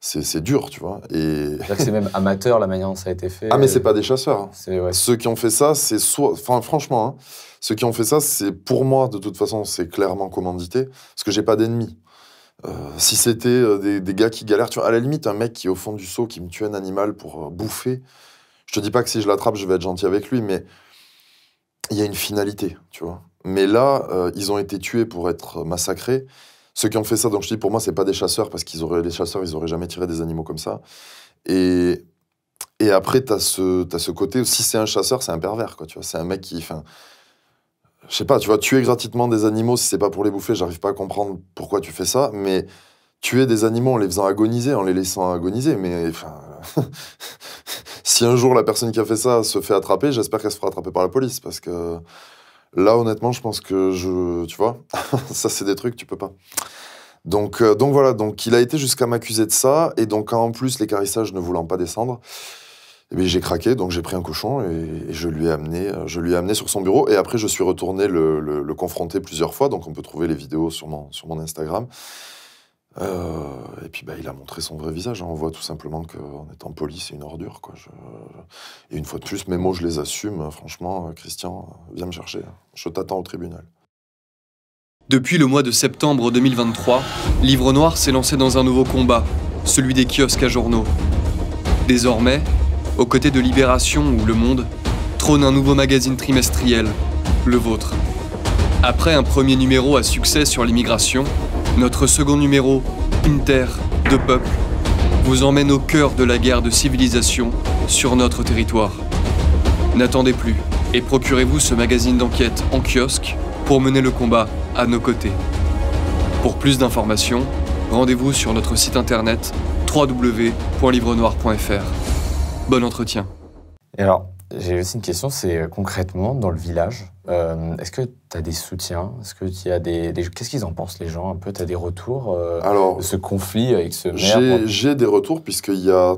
c'est dur, tu vois. Et... C'est même amateur la manière dont ça a été fait. Ah, mais euh, c'est pas des chasseurs. Hein. Ceux qui ont fait ça, c'est soit. Enfin, franchement, hein, ceux qui ont fait ça, c'est pour moi, de toute façon, c'est clairement commandité, parce que j'ai pas d'ennemis. Euh, si c'était euh, des, gars qui galèrent, tu vois, à la limite, un mec qui est au fond du seau, qui me tue un animal pour bouffer, je te dis pas que si je l'attrape, je vais être gentil avec lui, mais il y a une finalité, tu vois. Mais là, ils ont été tués pour être massacrés. Ceux qui ont fait ça, donc je dis pour moi, c'est pas des chasseurs parce qu'ils auraient les chasseurs, ils auraient jamais tiré des animaux comme ça. Et et après, tu as ce as ce côté si c'est un chasseur, c'est un pervers quoi. Tu vois, c'est un mec qui, enfin... je sais pas, tu vois, tuer gratuitement des animaux si c'est pas pour les bouffer, j'arrive pas à comprendre pourquoi tu fais ça, mais tuer des animaux en les faisant agoniser, en les laissant agoniser, mais enfin. si un jour la personne qui a fait ça se fait attraper, j'espère qu'elle se fera attraper par la police parce que. Là, honnêtement, je pense que je. Tu vois, ça, c'est des trucs, tu peux pas. Donc, euh, donc voilà, donc il a été jusqu'à m'accuser de ça, et donc en plus, l'écarissage ne voulant pas descendre, eh j'ai craqué, donc j'ai pris un cochon et, je, lui ai amené, euh, je lui ai amené sur son bureau. Et après, je suis retourné le, confronter plusieurs fois, donc on peut trouver les vidéos sur sur mon Instagram. Euh, et puis bah, il a montré son vrai visage. Hein. On voit tout simplement qu'en étant poli, c'est une ordure. Quoi. Et une fois de plus, mes mots, je les assume. Franchement, euh, Christian, euh, viens me chercher. Hein. Je t'attends au tribunal. Depuis le mois de septembre 2023, Livre Noir s'est lancé dans un nouveau combat, celui des kiosques à journaux. Désormais, aux côtés de Libération ou Le Monde, trône un nouveau magazine trimestriel, le vôtre. Après un premier numéro à succès sur l'immigration, notre second numéro, une terre, de peuple, vous emmène au cœur de la guerre de civilisation sur notre territoire. N'attendez plus et procurez-vous ce magazine d'enquête en kiosque pour mener le combat à nos côtés. Pour plus d'informations, rendez-vous sur notre site internet www.livrenoir.fr. Bon entretien. alors, j'ai aussi une question, c'est euh, concrètement dans le village, euh, est-ce que tu as des soutiens Est-ce que tu as des, qu'est-ce qu'ils en pensent les gens un peu Tu as des retours euh, de ce conflit avec ce maire J'ai des retours puisqu'il y a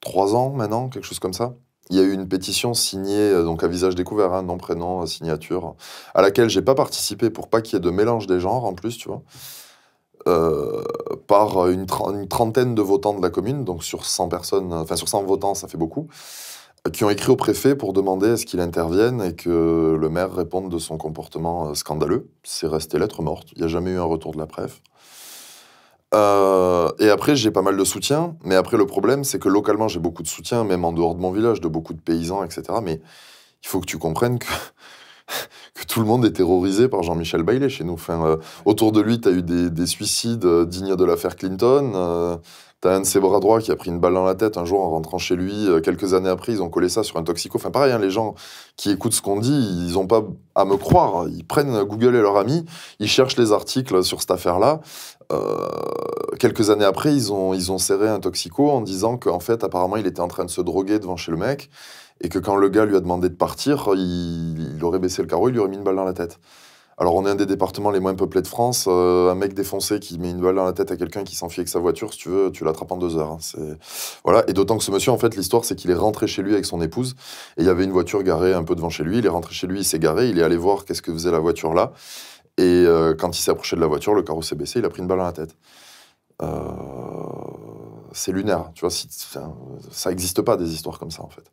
trois ans maintenant, quelque chose comme ça. Il y a eu une pétition signée donc à visage découvert, hein, nom prénom signature, à laquelle j'ai pas participé pour pas qu'il y ait de mélange des genres en plus, tu vois. par une, une, trentaine de votants de la commune, donc sur 100 personnes, enfin sur 100 votants, ça fait beaucoup qui ont écrit au préfet pour demander à ce qu'il intervienne et que le maire réponde de son comportement euh, scandaleux. C'est resté lettre morte. Il n'y a jamais eu un retour de la Préf. Euh, et après, j'ai pas mal de soutien. Mais après, le problème, c'est que localement, j'ai beaucoup de soutien, même en dehors de mon village, de beaucoup de paysans, etc. Mais il faut que tu comprennes que, que tout le monde est terrorisé par Jean-Michel Baillet chez nous. Enfin, euh, autour de lui, tu as eu des, suicides dignes de l'affaire Clinton. T'as un de ses bras droits qui a pris une balle dans la tête un jour en rentrant chez lui. Euh, quelques années après, ils ont collé ça sur un toxico. Enfin, pareil, hein, les gens qui écoutent ce qu'on dit, ils n'ont pas à me croire. Ils prennent Google et leurs amis, ils cherchent les articles sur cette affaire-là. Euh, quelques années après, ils ont, serré un toxico en disant qu'en fait, apparemment, il était en train de se droguer devant chez le mec et que quand le gars lui a demandé de partir, il, il aurait baissé le carreau, il lui aurait mis une balle dans la tête. Alors, on est un des départements les moins peuplés de France. Euh, un mec défoncé qui met une balle dans la tête à quelqu'un qui s'enfuit avec sa voiture, si tu veux, tu l'attrapes en deux heures. Hein. C'est... Voilà. Et d'autant que ce monsieur, en fait, l'histoire, c'est qu'il est rentré chez lui avec son épouse et il y avait une voiture garée un peu devant chez lui. Il est rentré chez lui, il s'est garé, il est allé voir qu'est-ce que faisait la voiture là. Et euh, quand il s'est approché de la voiture, le carreau s'est baissé, il a pris une balle dans la tête. Euh, c'est lunaire. Tu vois, si, ça n'existe pas des histoires comme ça, en fait.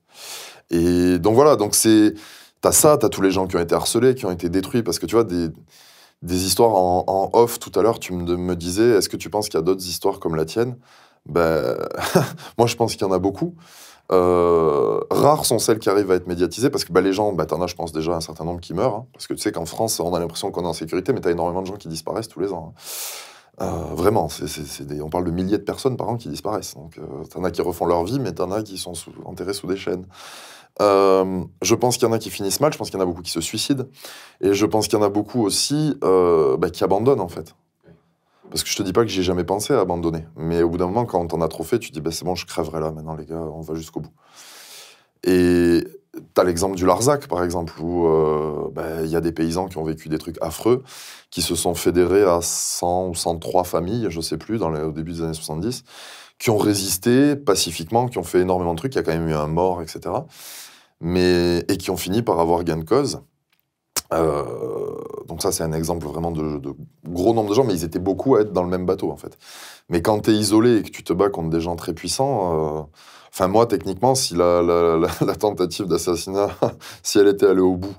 Et donc voilà, donc c'est. T'as ça, t'as tous les gens qui ont été harcelés, qui ont été détruits, parce que tu vois, des, histoires en, off tout à l'heure, tu me, disais, est-ce que tu penses qu'il y a d'autres histoires comme la tienne ben, Moi, je pense qu'il y en a beaucoup. Euh, rares sont celles qui arrivent à être médiatisées parce que ben, les gens, ben, t'en as, je pense, déjà un certain nombre qui meurent. Hein. parce que tu sais qu'en France, on a l'impression qu'on est en sécurité, mais t'as énormément de gens qui disparaissent tous les ans. Hein. Euh, vraiment, on parle de milliers de personnes par an qui disparaissent. Donc, euh, t'en as qui refont leur vie, mais t'en as qui sont enterrés sous des chaînes. Euh, je pense qu'il y en a qui finissent mal, je pense qu'il y en a beaucoup qui se suicident, et je pense qu'il y en a beaucoup aussi euh, bah, qui abandonnent en fait. Parce que je te dis pas que j'ai jamais pensé à abandonner, mais au bout d'un moment, quand on a trop fait, tu te dis bah, c'est bon, je crèverai là maintenant, les gars, on va jusqu'au bout. Et tu as l'exemple du Larzac, par exemple, où euh, bah, il y a des paysans qui ont vécu des trucs affreux, qui se sont fédérés à 100 ou 103 familles, je sais plus, dans au début des années 70, qui ont résisté pacifiquement, qui ont fait énormément de trucs, il y a quand même eu un mort, etc mais, et qui ont fini par avoir gain de cause. Euh, donc ça, c'est un exemple vraiment de, gros nombre de gens, mais ils étaient beaucoup à être dans le même bateau, en fait. Mais quand tu es isolé et que tu te bats contre des gens très puissants, euh, enfin moi, techniquement, si la, tentative d'assassinat, si elle était allée au bout,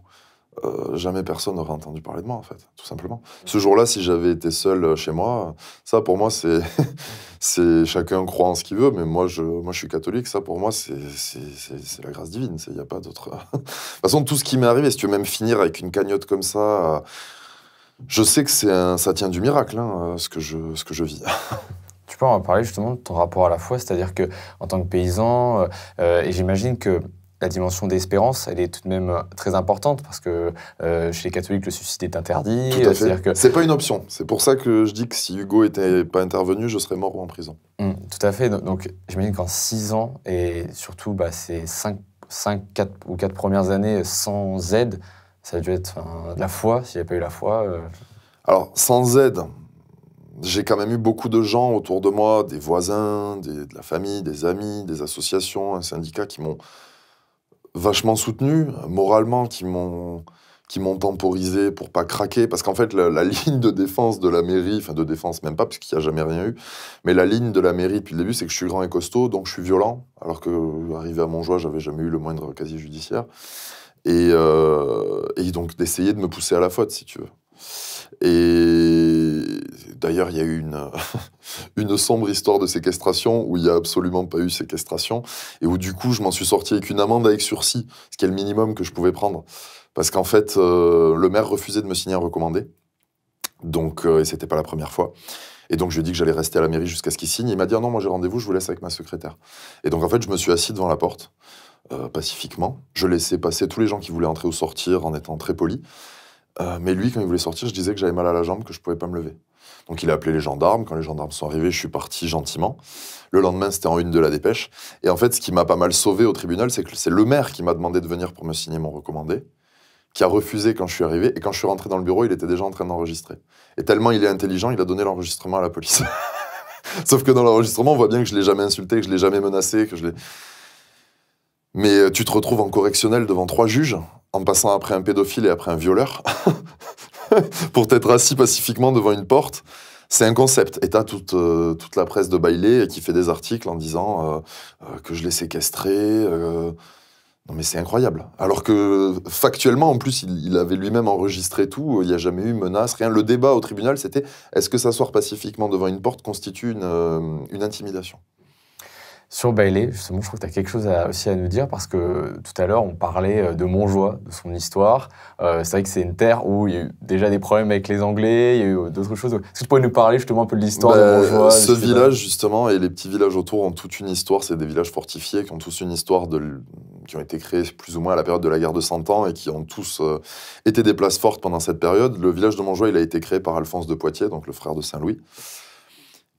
euh, jamais personne n'aurait entendu parler de moi, en fait, tout simplement. Ce jour-là, si j'avais été seul chez moi, ça, pour moi, c'est c'est chacun croit en ce qu'il veut, mais moi je, moi je suis catholique, ça pour moi c'est la grâce divine, il n'y a pas d'autre. de toute façon, tout ce qui m'est arrivé, si tu veux même finir avec une cagnotte comme ça, euh, je sais que c'est ça tient du miracle, hein, euh, ce, que je, ce que je vis. tu peux en parler justement de ton rapport à la foi, c'est-à-dire que en tant que paysan, euh, et j'imagine que la dimension d'espérance, elle est tout de même euh, très importante parce que euh, chez les catholiques, le suicide est interdit. Euh, c'est-à-dire que c'est pas une option. C'est pour ça que je dis que si Hugo était pas intervenu, je serais mort ou en prison. Mmh, tout à fait. Donc, j'imagine qu'en six ans et surtout bah, ces 5, 5 quatre ou quatre premières années sans aide, ça a dû être de la foi. S'il n'y avait pas eu la foi. Alors, sans aide, j'ai quand même eu beaucoup de gens autour de moi, des voisins, de la famille, des amis, des associations, un syndicat qui m'ont vachement soutenu moralement, qui m'ont qui m'ont temporisé pour pas craquer, parce qu'en fait, la, ligne de défense de la mairie, enfin de défense même pas, parce qu'il n'y a jamais rien eu, mais la ligne de la mairie depuis le début, c'est que je suis grand et costaud, donc je suis violent, alors que arrivé à Montjoie, j'avais jamais eu le moindre casier judiciaire. Euh, et donc d'essayer de me pousser à la faute, si tu veux. Et d'ailleurs, il y a eu une, sombre histoire de séquestration où il n'y a absolument pas eu séquestration et où du coup, je m'en suis sorti avec une amende avec sursis, ce qui est le minimum que je pouvais prendre. Parce qu'en fait, euh, le maire refusait de me signer un recommandé. Donc, ce euh, et c'était pas la première fois. Et donc, je lui ai dit que j'allais rester à la mairie jusqu'à ce qu'il signe. Il m'a dit ah Non, moi j'ai rendez-vous, je vous laisse avec ma secrétaire. Et donc, en fait, je me suis assis devant la porte, euh, pacifiquement. Je laissais passer tous les gens qui voulaient entrer ou sortir en étant très poli. Euh, mais lui, quand il voulait sortir, je disais que j'avais mal à la jambe, que je pouvais pas me lever. Donc il a appelé les gendarmes. Quand les gendarmes sont arrivés, je suis parti gentiment. Le lendemain, c'était en une de la dépêche. Et en fait, ce qui m'a pas mal sauvé au tribunal, c'est que c'est le maire qui m'a demandé de venir pour me signer mon recommandé, qui a refusé quand je suis arrivé. Et quand je suis rentré dans le bureau, il était déjà en train d'enregistrer. Et tellement il est intelligent, il a donné l'enregistrement à la police. Sauf que dans l'enregistrement, on voit bien que je l'ai jamais insulté, que je l'ai jamais menacé, que je l'ai. Mais euh, tu te retrouves en correctionnel devant trois juges, en passant après un pédophile et après un violeur, pour t'être assis pacifiquement devant une porte. C'est un concept. Et t'as toute, euh, toute la presse de Bailey euh, qui fait des articles en disant que je l'ai séquestré. Non mais c'est incroyable. Alors que factuellement, en plus, il, avait lui-même enregistré tout, il n'y a jamais eu menace, rien. Le débat au tribunal, c'était est-ce que s'asseoir pacifiquement devant une porte constitue une intimidation sur Bailey, justement, je trouve que tu as quelque chose aussi à nous dire parce que tout à l'heure, on parlait euh, de Montjoie, de son histoire. Euh, c'est vrai que c'est une terre où il y a eu déjà des problèmes avec les Anglais, il y a eu euh, d'autres choses. Est-ce que tu pourrais nous parler justement un peu de l'histoire de bah, Montjoie Ce village, justement, et les petits villages autour ont toute une histoire. C'est des villages fortifiés qui ont tous une histoire qui ont été créés plus ou moins à la période de la guerre de Cent Ans et qui ont tous été des places fortes pendant cette période. Le village de Montjoie, il a été créé par Alphonse de Poitiers, donc le frère de Saint-Louis.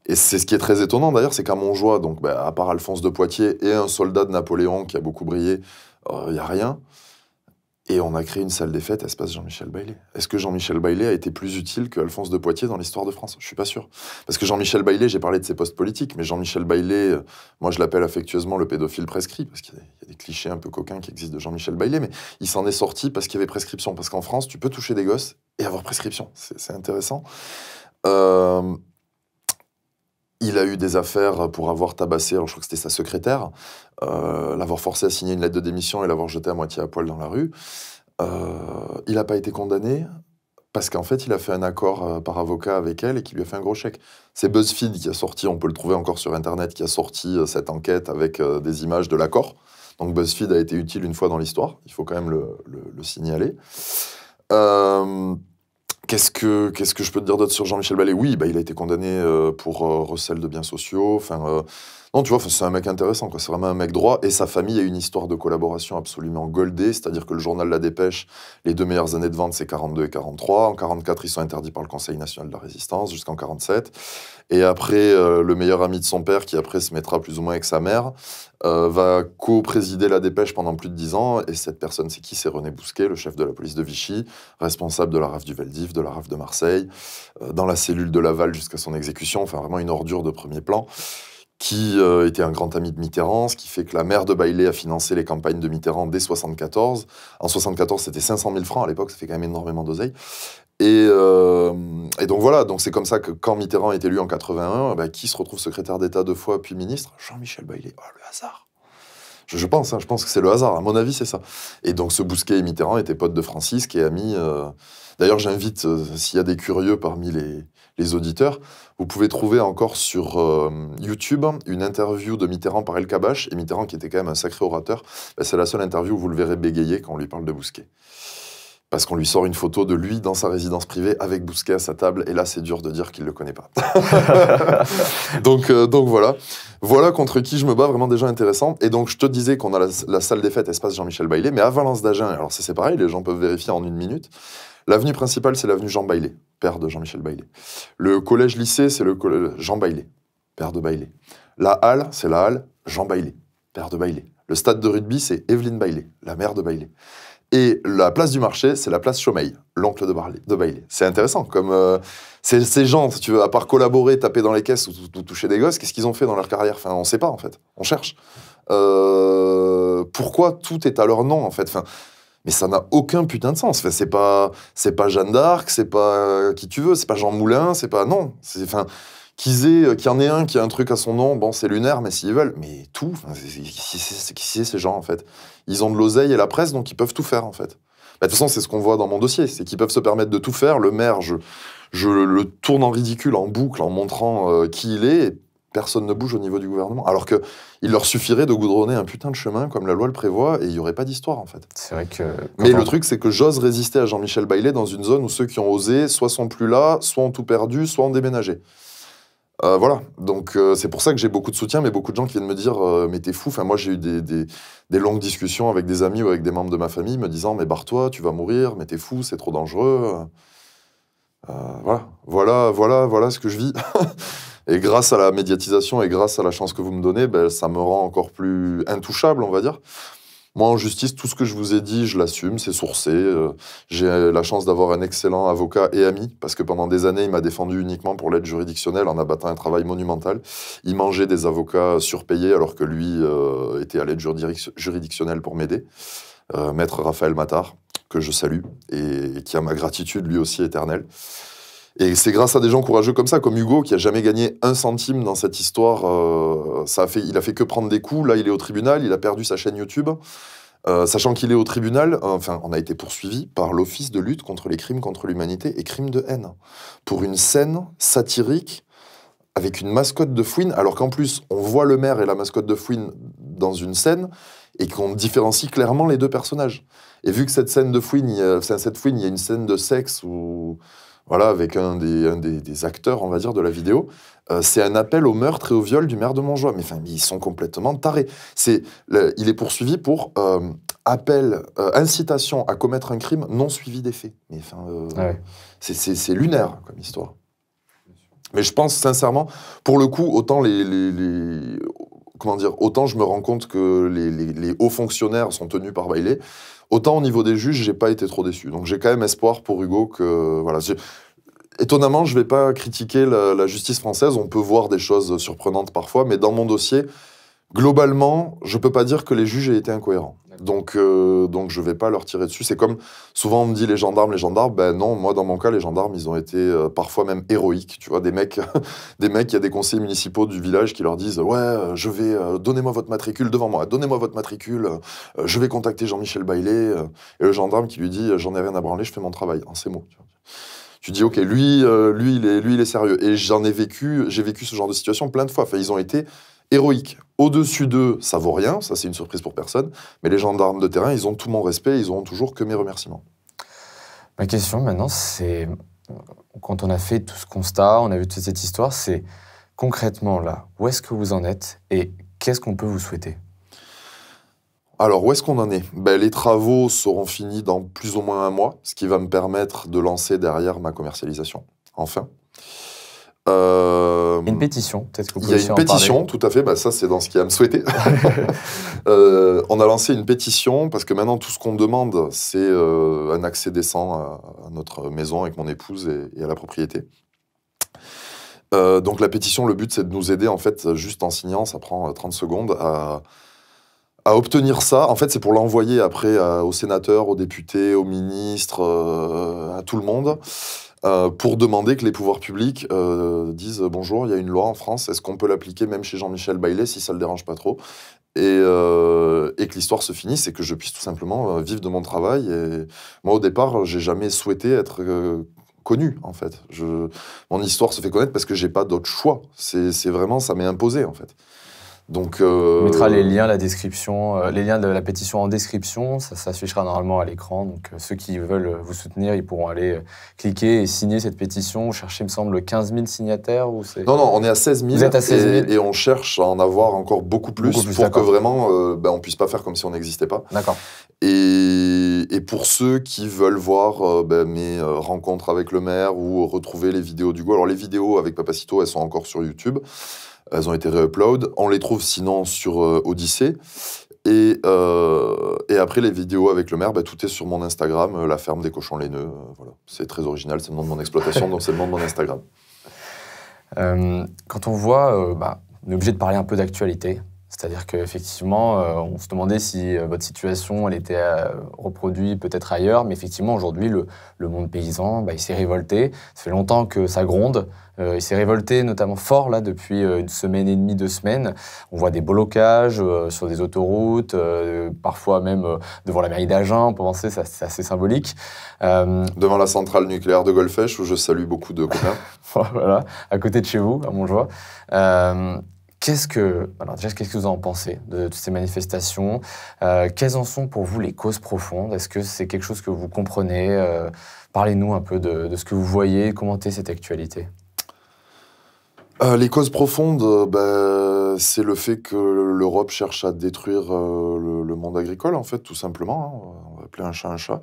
Et c'est ce qui est très étonnant d'ailleurs, c'est qu'à Montjoie, donc bah, à part Alphonse de Poitiers et un soldat de Napoléon qui a beaucoup brillé, il euh, y n'y a rien. Et on a créé une salle des fêtes espace Jean-Michel Baillet. Est-ce que Jean-Michel Baillet a été plus utile que Alphonse de Poitiers dans l'histoire de France Je suis pas sûr. Parce que Jean-Michel Baillet, j'ai parlé de ses postes politiques, mais Jean-Michel Baillet, euh, moi je l'appelle affectueusement le pédophile prescrit, parce qu'il y, a des clichés un peu coquins qui existent de Jean-Michel Baillet, mais il s'en est sorti parce qu'il y avait prescription. Parce qu'en France, tu peux toucher des gosses et avoir prescription. C'est intéressant. Euh, il a eu des affaires pour avoir tabassé, je crois que c'était sa secrétaire, euh, l'avoir forcé à signer une lettre de démission et l'avoir jeté à moitié à poil dans la rue. Euh, il n'a pas été condamné parce qu'en fait, il a fait un accord euh, par avocat avec elle et qui lui a fait un gros chèque. C'est BuzzFeed qui a sorti, on peut le trouver encore sur Internet, qui a sorti cette enquête avec des images de l'accord. Donc BuzzFeed a été utile une fois dans l'histoire, il faut quand même le, signaler. Qu'est-ce que, qu'est-ce que je peux te dire d'autre sur Jean-Michel Ballet Oui, bah, il a été condamné euh, pour euh, recel de biens sociaux. Enfin, euh, non, tu vois, c'est un mec intéressant. C'est vraiment un mec droit. Et sa famille a une histoire de collaboration absolument goldée. C'est-à-dire que le journal La Dépêche, les deux meilleures années de vente, c'est 42 et 43. En 44, ils sont interdits par le Conseil national de la résistance jusqu'en 47. Et après, euh, le meilleur ami de son père, qui après se mettra plus ou moins avec sa mère, euh, va co-présider la dépêche pendant plus de dix ans. Et cette personne, c'est qui C'est René Bousquet, le chef de la police de Vichy, responsable de la RAF du Veldiv, de la RAF de Marseille, euh, dans la cellule de Laval jusqu'à son exécution. Enfin, vraiment une ordure de premier plan qui euh, était un grand ami de Mitterrand, ce qui fait que la mère de Bailey a financé les campagnes de Mitterrand dès 1974. En 74, c'était 500 000 francs à l'époque, ça fait quand même énormément d'oseille. Euh, et, donc voilà, donc c'est comme ça que quand Mitterrand est élu en 81, eh ben, qui se retrouve secrétaire d'État deux fois puis ministre Jean-Michel Bailey. Oh le hasard je, pense, hein, je pense que c'est le hasard. À mon avis, c'est ça. Et donc, ce Bousquet et Mitterrand étaient potes de Francis, qui est ami. Euh. D'ailleurs, j'invite, s'il y a des curieux parmi les auditeurs, vous pouvez trouver encore sur euh, YouTube une interview de Mitterrand par El Kabache. Et Mitterrand, qui était quand même un sacré orateur, bah, c'est la seule interview où vous le verrez bégayer quand on lui parle de Bousquet. Parce qu'on lui sort une photo de lui dans sa résidence privée avec Bousquet à sa table. Et là, c'est dur de dire qu'il ne le connaît pas. donc, euh, donc voilà. Voilà contre qui je me bats, vraiment déjà intéressant. Et donc, je te disais qu'on a la, salle des fêtes, espace Jean-Michel Baillet. Mais à Valence d'Agen, alors c'est pareil, les gens peuvent vérifier en une minute. L'avenue principale, c'est l'avenue Jean Baillet père de Jean-Michel Baillet. Le collège-lycée, c'est le Jean Baillet, père de Baillet. La halle, c'est la halle Jean Baillet, père de Baillet. Le stade de rugby, c'est Evelyne Baillet, la mère de Baillet. Et la place du marché, c'est la place Chomeil, l'oncle de, de, C'est intéressant. Comme euh, ces, gens, tu veux, à part collaborer, taper dans les caisses ou, toucher des gosses, qu'est-ce qu'ils ont fait dans leur carrière Enfin, on ne sait pas en fait. On cherche. Euh, pourquoi tout est à leur nom en fait enfin, mais ça n'a aucun putain de sens. c'est pas, c'est pas Jeanne d'Arc, c'est pas euh, qui tu veux, c'est pas Jean Moulin, c'est pas non. C'est enfin euh, qu'il y en ait un qui a un truc à son nom, bon c'est lunaire, mais s'ils veulent, mais tout. Qui c'est ces gens en fait Ils ont de l'oseille et la presse, donc ils peuvent tout faire en fait. Bah, de toute façon, c'est ce qu'on voit dans mon dossier, c'est qu'ils peuvent se permettre de tout faire. Le maire, je, le tourne en ridicule, en boucle, en montrant euh, qui il est personne ne bouge au niveau du gouvernement. Alors que il leur suffirait de goudronner un putain de chemin comme la loi le prévoit et il n'y aurait pas d'histoire en fait. Mais le truc, c'est que j'ose résister à Jean-Michel Baillet dans une zone où ceux qui ont osé soit sont plus là, soit ont tout perdu, soit ont déménagé. Euh, voilà, donc euh, c'est pour ça que j'ai beaucoup de soutien, mais beaucoup de gens qui viennent me dire euh, Mais t'es fou. Enfin, moi, j'ai eu des, des, longues discussions avec des amis ou avec des membres de ma famille me disant Mais barre-toi, tu vas mourir, mais t'es fou, c'est trop dangereux. voilà, voilà, voilà, voilà ce que je vis. Et grâce à la médiatisation et grâce à la chance que vous me donnez, ben, ça me rend encore plus intouchable, on va dire. Moi, en justice, tout ce que je vous ai dit, je l'assume, c'est sourcé. Euh, j'ai la chance d'avoir un excellent avocat et ami, parce que pendant des années, il m'a défendu uniquement pour l'aide juridictionnelle en abattant un travail monumental. Il mangeait des avocats surpayés alors que lui euh, était à l'aide juridictionnelle pour m'aider. Euh, maître Raphaël Matar, que je salue, et qui a ma gratitude lui aussi éternelle. Et c'est grâce à des gens courageux comme ça, comme Hugo, qui a jamais gagné un centime dans cette histoire. Euh, ça a fait, il a fait que prendre des coups. Là, il est au tribunal. Il a perdu sa chaîne YouTube. Euh, sachant qu'il est au tribunal, euh, enfin, on a été poursuivi par l'Office de lutte contre les crimes contre l'humanité et crimes de haine pour une scène satirique avec une mascotte de Fouine, alors qu'en plus, on voit le maire et la mascotte de Fouine dans une scène et qu'on différencie clairement les deux personnages. Et vu que cette scène de Fouine, c'est cette Fouine, il y a une scène de sexe où voilà, avec un des, acteurs, on va dire, de la vidéo. Euh, c'est un appel au meurtre et au viol du maire de Montjoie. Mais enfin, ils sont complètement tarés. C'est, il est poursuivi pour euh, appel, euh, incitation à commettre un crime non suivi des faits. Mais enfin, ah c'est, lunaire comme histoire. Mais je pense sincèrement, pour le coup, autant les, comment dire, autant je me rends compte que les, les, hauts fonctionnaires sont tenus par Bailey, Autant au niveau des juges, j'ai pas été trop déçu. Donc j'ai quand même espoir pour Hugo que voilà. Étonnamment, je vais pas critiquer la, justice française. On peut voir des choses surprenantes parfois, mais dans mon dossier, globalement, je peux pas dire que les juges aient été incohérents. Donc, euh, donc je ne vais pas leur tirer dessus. C'est comme souvent on me dit les gendarmes, les gendarmes. Ben non, moi dans mon cas, les gendarmes, ils ont été euh, parfois même héroïques. Tu vois, des mecs, des mecs, il y a des conseillers municipaux du village qui leur disent Ouais, euh, je vais, donnez-moi votre matricule devant moi, donnez-moi votre matricule, je vais contacter Jean-Michel Baillet. et le gendarme qui lui dit J'en ai rien à branler, je fais mon travail. En ces mots. Tu dis ok lui lui il est lui il est sérieux et j'en ai vécu j'ai vécu ce genre de situation plein de fois enfin, ils ont été héroïque. Au-dessus d'eux, ça vaut rien, ça c'est une surprise pour personne, mais les gendarmes de terrain, ils ont tout mon respect, ils n'auront toujours que mes remerciements. Ma question maintenant, c'est quand on a fait tout ce constat, on a vu toute cette histoire, c'est concrètement là, où est-ce que vous en êtes et qu'est-ce qu'on peut vous souhaiter alors, où est-ce qu'on en est ben, Les travaux seront finis dans plus ou moins un mois, ce qui va me permettre de lancer derrière ma commercialisation, enfin. Euh, une pétition, peut-être que vous Il y a une pétition, tout à fait, bah, ça c'est dans ce y a me souhaiter. Euh, on a lancé une pétition parce que maintenant tout ce qu'on demande c'est euh, un accès décent à, notre maison avec mon épouse et, à la propriété. donc la pétition, le but c'est de nous aider en fait juste en signant, ça prend 30 secondes à, à obtenir ça. En fait c'est pour l'envoyer après aux sénateurs, aux députés, aux ministres, à tout le monde. Euh, pour demander que les pouvoirs publics euh, disent euh, bonjour, il y a une loi en France, est-ce qu'on peut l'appliquer même chez Jean-Michel Baillet si ça le dérange pas trop et, que l'histoire se finisse et que je puisse tout simplement vivre de mon travail. moi, au départ, j'ai jamais souhaité être connu en fait. mon histoire se fait connaître parce que j'ai pas d'autre choix. C'est vraiment ça m'est imposé en fait. Donc, euh, On mettra les liens, la description, euh, les liens de la pétition en description, ça s'affichera normalement à l'écran. Donc euh, ceux qui veulent vous soutenir, ils pourront aller cliquer et signer cette pétition. Chercher, il me semble, 15 000 signataires ou Non, non, on est à 16 000. Et, on cherche à en avoir encore beaucoup plus, pour que vraiment ben, on puisse pas faire comme si on n'existait pas. D'accord. Et, pour ceux qui veulent voir ben, mes rencontres avec le maire ou retrouver les vidéos du go, alors les vidéos avec Papacito, elles sont encore sur YouTube. Elles ont été re On les trouve sinon sur euh, Odyssée. Euh, et, après, les vidéos avec le maire, bah, tout est sur mon Instagram, euh, La ferme des cochons laineux. voilà. C'est très original, c'est le nom de mon exploitation, donc c'est le nom de mon Instagram. quand on voit, bah, on est obligé de parler un peu d'actualité. C'est-à-dire qu'effectivement, euh, on se demandait si euh, votre situation elle était euh, reproduite peut-être ailleurs, mais effectivement, aujourd'hui, le, monde paysan, bah, il s'est révolté. Ça fait longtemps que ça gronde. il s'est révolté notamment fort, là, depuis une semaine et demie, deux semaines. On voit des blocages sur des autoroutes, parfois même devant la mairie d'Agen, on peut penser, c'est assez symbolique. Devant la centrale nucléaire de Golfech, où je salue beaucoup de copains. voilà, à côté de chez vous, à Montjoie. Qu'est-ce que, qu'est-ce que vous en pensez de, toutes ces manifestations euh, Quelles en sont pour vous les causes profondes Est-ce que c'est quelque chose que vous comprenez euh, Parlez-nous un peu de, ce que vous voyez, commentez cette actualité. Euh, les causes profondes, ben, c'est le fait que l'Europe cherche à détruire le, monde agricole, en fait, tout simplement. Hein. On va appeler un chat un chat.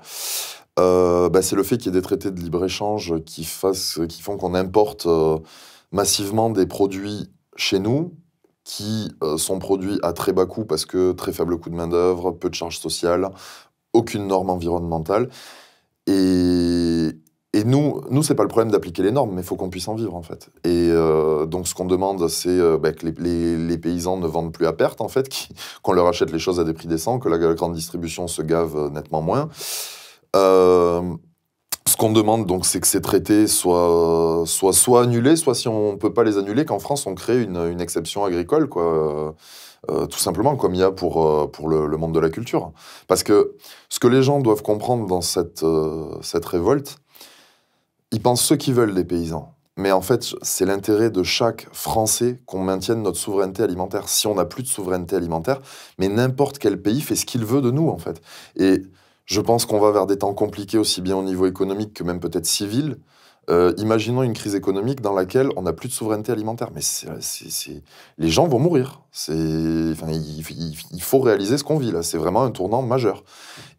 Ben, c'est le fait qu'il y ait des traités de libre-échange qui, fassent, qui font qu'on importe massivement des produits chez nous qui euh, sont produits à très bas coût parce que très faible coût de main-d'œuvre, peu de charges sociales, aucune norme environnementale. Et, et nous, nous c'est pas le problème d'appliquer les normes, mais il faut qu'on puisse en vivre en fait. Et euh, donc ce qu'on demande, c'est euh, bah, que les, les, paysans ne vendent plus à perte en fait, qu'on leur achète les choses à des prix décents, que la, grande distribution se gave nettement moins. Euh, ce qu'on demande, donc, c'est que ces traités soient, soit annulés, soit si on ne peut pas les annuler, qu'en France, on crée une, exception agricole, quoi. Euh, euh, tout simplement, comme il y a pour, euh, pour le, monde de la culture. Parce que ce que les gens doivent comprendre dans cette, cette révolte, ils pensent ceux qu'ils veulent des paysans. Mais en fait, c'est l'intérêt de chaque Français qu'on maintienne notre souveraineté alimentaire. Si on n'a plus de souveraineté alimentaire, mais n'importe quel pays fait ce qu'il veut de nous, en fait. Et je pense qu'on va vers des temps compliqués aussi bien au niveau économique que même peut-être civil. Euh, imaginons une crise économique dans laquelle on n'a plus de souveraineté alimentaire. Mais c'est les gens vont mourir. Enfin, il, faut réaliser ce qu'on vit là. C'est vraiment un tournant majeur.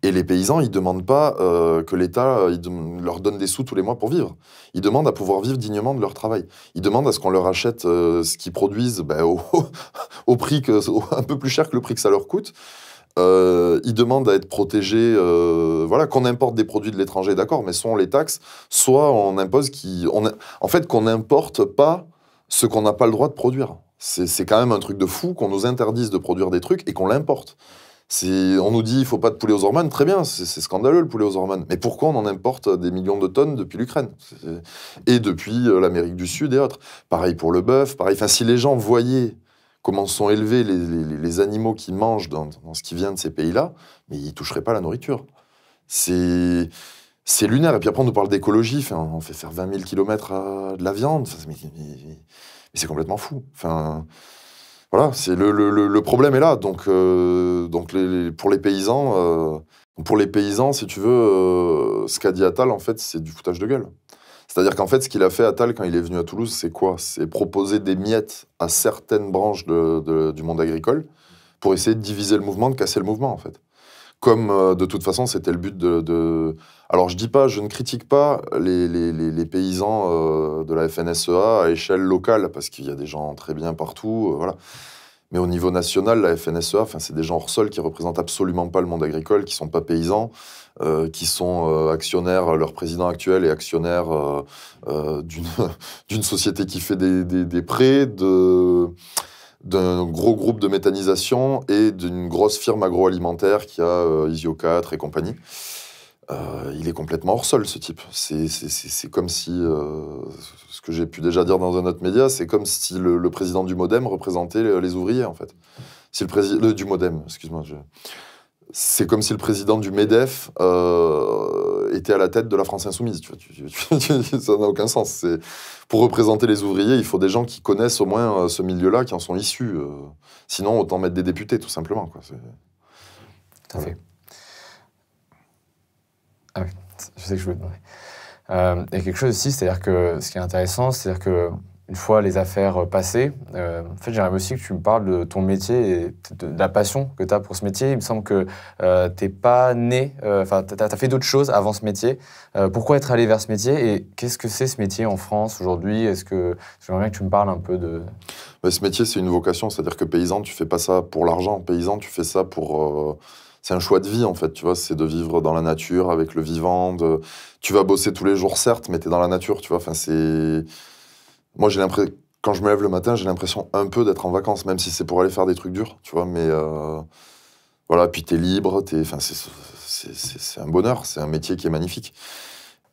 Et les paysans, ils demandent pas euh, que l'État euh, leur donne des sous tous les mois pour vivre. Ils demandent à pouvoir vivre dignement de leur travail. Ils demandent à ce qu'on leur achète ce qu'ils produisent ben, au... prix que... un peu plus cher que le prix que ça leur coûte. Euh, ils demandent à être protégés, euh, voilà, qu'on importe des produits de l'étranger, d'accord, mais soit on les taxe, soit on impose en fait, qu'on n'importe pas ce qu'on n'a pas le droit de produire. C'est quand même un truc de fou qu'on nous interdise de produire des trucs et qu'on l'importe. On nous dit il faut pas de poulet aux hormones, très bien, c'est scandaleux le poulet aux hormones. Mais pourquoi on en importe des millions de tonnes depuis l'Ukraine et depuis euh, l'Amérique du Sud et autres Pareil pour le bœuf, pareil. Enfin, si les gens voyaient comment sont élevés les, animaux qui mangent dans, ce qui vient de ces pays-là, mais ils ne toucheraient pas la nourriture. C'est. lunaire. Et puis après, on nous parle d'écologie. on fait faire 20 000 km de la viande. mais, c'est complètement fou. Enfin, voilà, c'est le, problème est là. Donc, euh, pour les paysans, euh, pour les paysans, si tu veux, euh, ce qu'a en fait, c'est du foutage de gueule. C'est-à-dire qu'en fait, ce qu'il a fait tal quand il est venu à Toulouse, c'est quoi C'est proposer des miettes à certaines branches du monde agricole pour essayer de diviser le mouvement, de casser le mouvement, en fait. Comme euh, de toute façon, c'était le but de, Alors, je dis pas, je ne critique pas les, paysans euh, de la FNSEA à échelle locale, parce qu'il y a des gens très bien partout, euh, voilà. Mais au niveau national, la FNSEA, c'est des gens hors sol qui représentent absolument pas le monde agricole, qui sont pas paysans, euh, qui sont euh, actionnaires, leur président actuel est actionnaire euh, d'une société qui fait des, des, prêts, de d'un gros groupe de méthanisation et d'une grosse firme agroalimentaire qui a Isio 4 et compagnie. il est complètement hors sol, ce type. C'est comme si, ce que j'ai pu déjà dire dans un autre média, c'est comme si le, président du Modem représentait les, ouvriers, en fait. Si le président du Modem, excuse-moi, je c'est comme si le président du MEDEF euh, était à la tête de la France insoumise. Tu vois, ça n'a aucun sens. Pour représenter les ouvriers, il faut des gens qui connaissent au moins euh, ce milieu-là, qui en sont issus. Euh. sinon, autant mettre des députés, tout simplement. Quoi. Tout à fait. Ah je sais que je voulais te demander. Il y a quelque chose aussi, c'est-à-dire que ce qui est intéressant, c'est-à-dire que une fois les affaires passées, euh, en fait, j'aimerais aussi que tu me parles de ton métier et de, la passion que tu as pour ce métier. Il me semble que tu euh, t'es pas né, euh, enfin, tu as, fait d'autres choses avant ce métier. pourquoi être allé vers ce métier et qu'est-ce que c'est ce métier en France aujourd'hui Est-ce que j'aimerais que tu me parles un peu de. Bah, ce métier, c'est une vocation. C'est-à-dire que paysan, tu fais pas ça pour l'argent. Paysan, tu fais ça pour c'est un choix de vie en fait, tu vois, c'est de vivre dans la nature avec le vivant, tu vas bosser tous les jours certes, mais tu es dans la nature, tu vois, enfin c'est moi, j'ai l'impression, quand je me lève le matin, j'ai l'impression un peu d'être en vacances, même si c'est pour aller faire des trucs durs, tu vois. Mais euh, voilà, puis t'es libre, t'es, enfin, c'est un bonheur, c'est un métier qui est magnifique.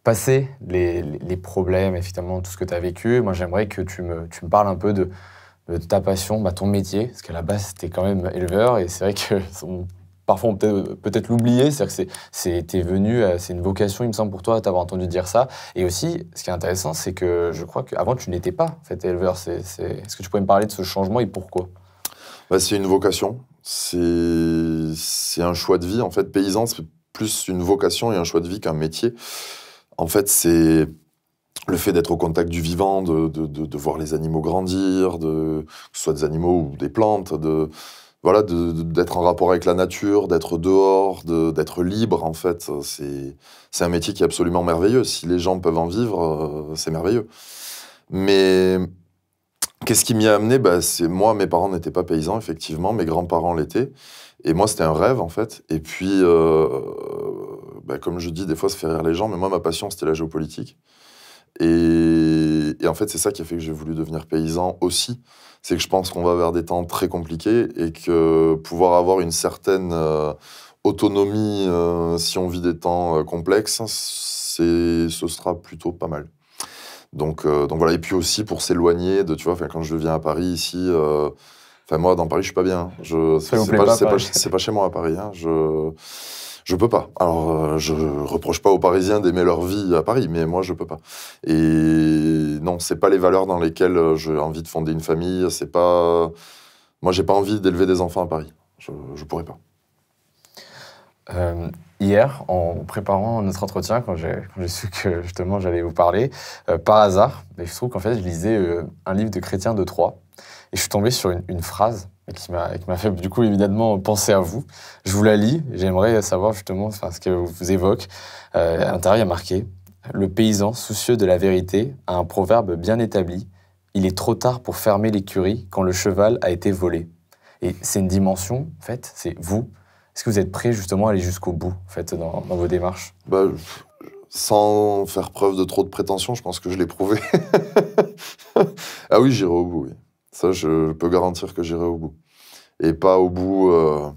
Passer les, problèmes évidemment tout ce que tu as vécu, moi j'aimerais que tu me, tu me parles un peu de, de ta passion, bah, ton métier, parce qu'à la base, c'était quand même éleveur, et c'est vrai que parfois on peut être l'oublier, c'est-à-dire que c'est venu, euh, c'est une vocation, il me semble, pour toi d'avoir entendu dire ça. Et aussi, ce qui est intéressant, c'est que je crois qu'avant, tu n'étais pas fait éleveur. Est-ce que tu pourrais me parler de ce changement et pourquoi bah, C'est une vocation, c'est un choix de vie. En fait, paysan, c'est plus une vocation et un choix de vie qu'un métier. En fait, c'est le fait d'être au contact du vivant, de, voir les animaux grandir, de, que ce soit des animaux ou des plantes, de voilà, d'être en rapport avec la nature, d'être dehors, d'être libre, en fait. C'est un métier qui est absolument merveilleux. Si les gens peuvent en vivre, euh, c'est merveilleux. Mais qu'est-ce qui m'y a amené bah, c'est Moi, mes parents n'étaient pas paysans, effectivement. Mes grands-parents l'étaient. Et moi, c'était un rêve, en fait. Et puis, euh, bah, comme je dis, des fois, ça fait rire les gens, mais moi, ma passion, c'était la géopolitique. Et, et en fait, c'est ça qui a fait que j'ai voulu devenir paysan aussi. C'est que je pense qu'on va vers des temps très compliqués et que pouvoir avoir une certaine euh, autonomie euh, si on vit des temps euh, complexes, complexes, ce sera plutôt pas mal. Donc, donc voilà. Et puis aussi pour s'éloigner de, tu vois, quand je viens à Paris ici, enfin moi dans Paris je suis pas bien. Hein. Je, c'est pas, pas, chez moi à Paris. Hein. Je je peux pas. Alors, euh, je reproche pas aux Parisiens d'aimer leur vie à Paris, mais moi, je peux pas. Et non, c'est pas les valeurs dans lesquelles euh, j'ai envie de fonder une famille. C'est pas. Moi, j'ai pas envie d'élever des enfants à Paris. Je, ne pourrais pas. Euh, hier, en préparant notre entretien, quand j'ai su que justement j'allais vous parler, par hasard, je trouve qu'en fait, je lisais un livre de Chrétien de Troyes et je suis tombé sur une phrase et qui m'a fait du coup évidemment penser à vous. Je vous la lis, j'aimerais savoir justement ce que vous évoque. Euh, à l'intérieur, a marqué Le paysan, soucieux de la vérité, a un proverbe bien établi Il est trop tard pour fermer l'écurie quand le cheval a été volé. Et c'est une dimension, en fait, c'est vous. Est-ce que vous êtes prêt justement à aller jusqu'au bout, en fait, dans, vos démarches bah, Sans faire preuve de trop de prétention, je pense que je l'ai prouvé. ah oui, j'irai au bout, oui. Ça, je, peux garantir que j'irai au bout. Et pas au bout, euh,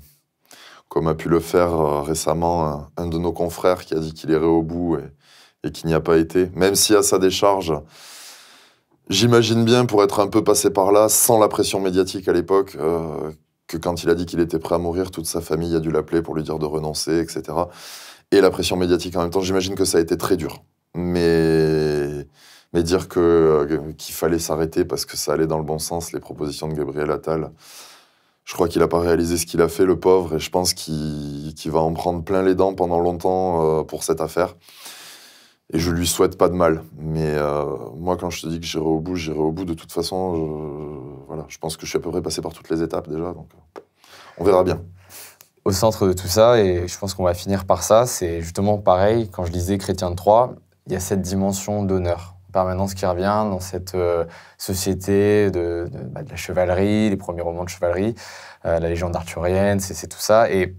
comme a pu le faire euh, récemment euh, un, de nos confrères qui a dit qu'il irait au bout et, qu'il n'y a pas été. Même si à sa décharge, j'imagine bien pour être un peu passé par là, sans la pression médiatique à l'époque, que quand il a dit qu'il était prêt à mourir, toute sa famille a dû l'appeler pour lui dire de renoncer, etc. Et la pression médiatique en même temps, j'imagine que ça a été très dur. Mais dire que, euh, qu'il fallait s'arrêter parce que ça allait dans le bon sens, les propositions de Gabriel Attal, je crois qu'il n'a pas réalisé ce qu'il a fait, le pauvre, et je pense qu'il, va en prendre plein les dents pendant longtemps euh, pour cette affaire. Et je lui souhaite pas de mal. Mais euh, moi, quand je te dis que j'irai au bout, j'irai au bout. De toute façon, je, voilà, je pense que je suis à peu près passé par toutes les étapes déjà. Donc, on verra bien. Au centre de tout ça, et je pense qu'on va finir par ça, c'est justement pareil, quand je lisais Chrétien de Troyes, il y a cette dimension d'honneur permanence qui revient dans cette euh, société bah, de, la chevalerie, les premiers romans de chevalerie, euh, la légende arthurienne, c'est tout ça. Et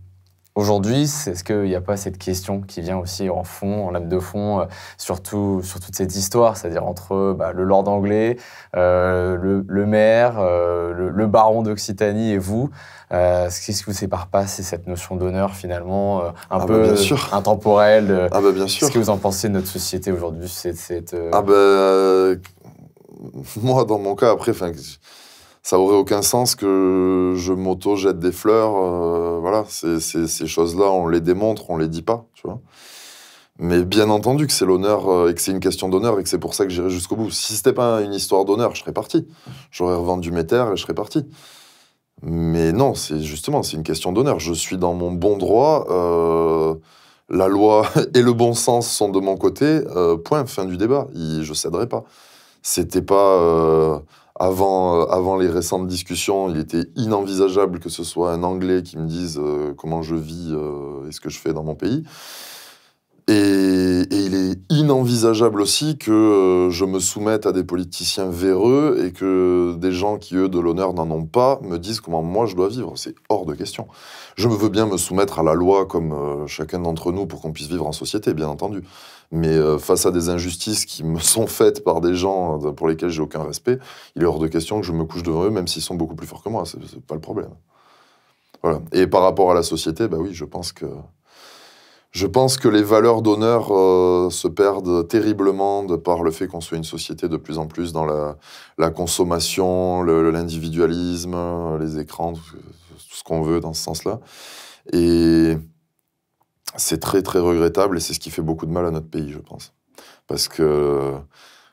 Aujourd'hui, est-ce qu'il n'y a pas cette question qui vient aussi en fond, en lame de fond, euh, surtout sur toute cette histoire, c'est-à-dire entre bah, le lord anglais, euh, le, maire, euh, le, baron d'Occitanie et vous Qu'est-ce qui vous sépare pas C'est cette notion d'honneur finalement, un ah bah, peu intemporelle. ah bien sûr. Qu'est-ce ah bah, que vous en pensez de notre société aujourd'hui C'est. Ah ben moi, dans mon cas, après, ça aurait aucun sens que je m'auto jette des fleurs. Euh, voilà, ces choses-là, on les démontre, on les dit pas, tu vois. Mais bien entendu que c'est l'honneur euh, et que c'est une question d'honneur et que c'est pour ça que j'irai jusqu'au bout. Si c'était pas une histoire d'honneur, je serais parti. J'aurais revendu mes terres et je serais parti. Mais non, c'est justement, c'est une question d'honneur. Je suis dans mon bon droit. Euh, la loi et le bon sens sont de mon côté. point, fin du débat. je céderai pas. C'était pas euh, avant, les récentes discussions, il était inenvisageable que ce soit un Anglais qui me dise euh, comment je vis euh, et ce que je fais dans mon pays. Et, il est inenvisageable aussi que je me soumette à des politiciens véreux et que des gens qui, eux, de l'honneur n'en ont pas, me disent comment moi je dois vivre. C'est hors de question. Je me veux bien me soumettre à la loi comme chacun d'entre nous pour qu'on puisse vivre en société, bien entendu mais euh, face à des injustices qui me sont faites par des gens euh, pour lesquels j'ai aucun respect, il est hors de question que je me couche devant eux, même s'ils sont beaucoup plus forts que moi. C'est pas le problème. Et par rapport à la société, bah oui, je pense que je pense que les valeurs d'honneur euh, se perdent terriblement de par le fait qu'on soit une société de plus en plus dans la, consommation, l'individualisme, les écrans, tout ce qu'on veut dans ce sens-là. Et c'est très très regrettable et c'est ce qui fait beaucoup de mal à notre pays, je pense. Parce que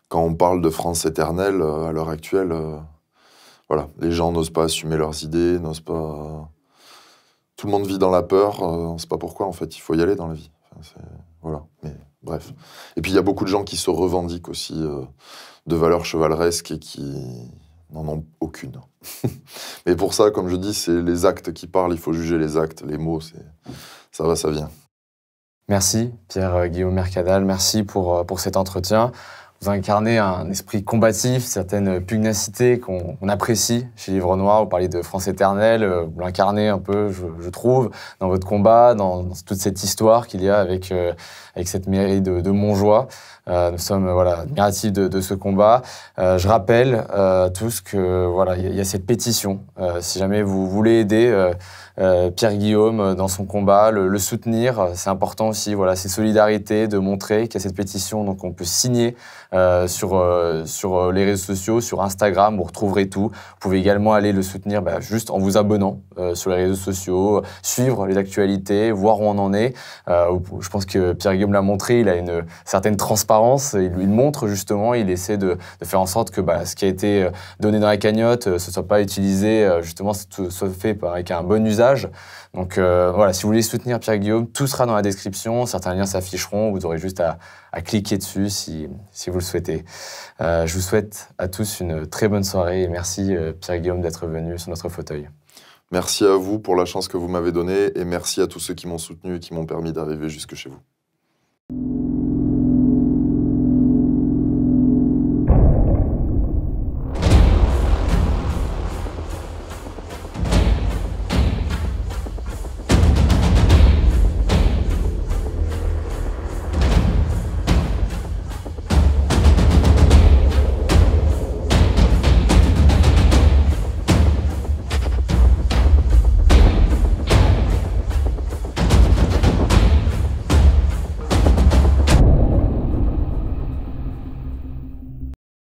quand on parle de France éternelle, euh, à l'heure actuelle, euh, voilà, les gens n'osent pas assumer leurs idées, n'osent pas. tout le monde vit dans la peur, euh, on ne sait pas pourquoi en fait, il faut y aller dans la vie. voilà, mais bref. Et puis il y a beaucoup de gens qui se revendiquent aussi de valeurs chevaleresques et qui n'en ont aucune. mais pour ça, comme je dis, c'est les actes qui parlent, il faut juger les actes, les mots, ça va, ça vient. Merci Pierre-Guillaume euh, Mercadal, merci pour, euh, pour cet entretien. Vous incarnez un esprit combatif, certaines pugnacités qu'on apprécie chez Livre Noir. Vous parlez de France éternelle, euh, vous l'incarnez un peu, je, trouve, dans votre combat, dans, toute cette histoire qu'il y a avec, avec cette mairie de Montjoie. Euh, nous sommes voilà admiratifs de, ce combat. Euh, je rappelle à euh, tous que voilà il y, a cette pétition. si jamais vous voulez aider Pierre Guillaume dans son combat, le, soutenir, c'est important aussi. Voilà, c'est solidarité de montrer qu'il y a cette pétition, donc on peut signer sur sur les réseaux sociaux, sur Instagram, vous retrouverez tout. Vous pouvez également aller le soutenir bah, juste en vous abonnant sur les réseaux sociaux, suivre les actualités, voir où on en est. je pense que Pierre Guillaume l'a montré, il a une certaine transparence il, lui montre justement, il essaie de, faire en sorte que bah, ce qui a été euh, donné dans la cagnotte, euh, ce soit pas utilisé, euh, justement, soit fait avec un bon usage. Donc voilà, si vous voulez soutenir Pierre Guillaume, tout sera dans la description, certains liens s'afficheront, vous aurez juste à, cliquer dessus si, si, vous le souhaitez. je vous souhaite à tous une très bonne soirée et merci Pierre Guillaume d'être venu sur notre fauteuil. Merci à vous pour la chance que vous m'avez donnée et merci à tous ceux qui m'ont soutenu et qui m'ont permis d'arriver jusque chez vous.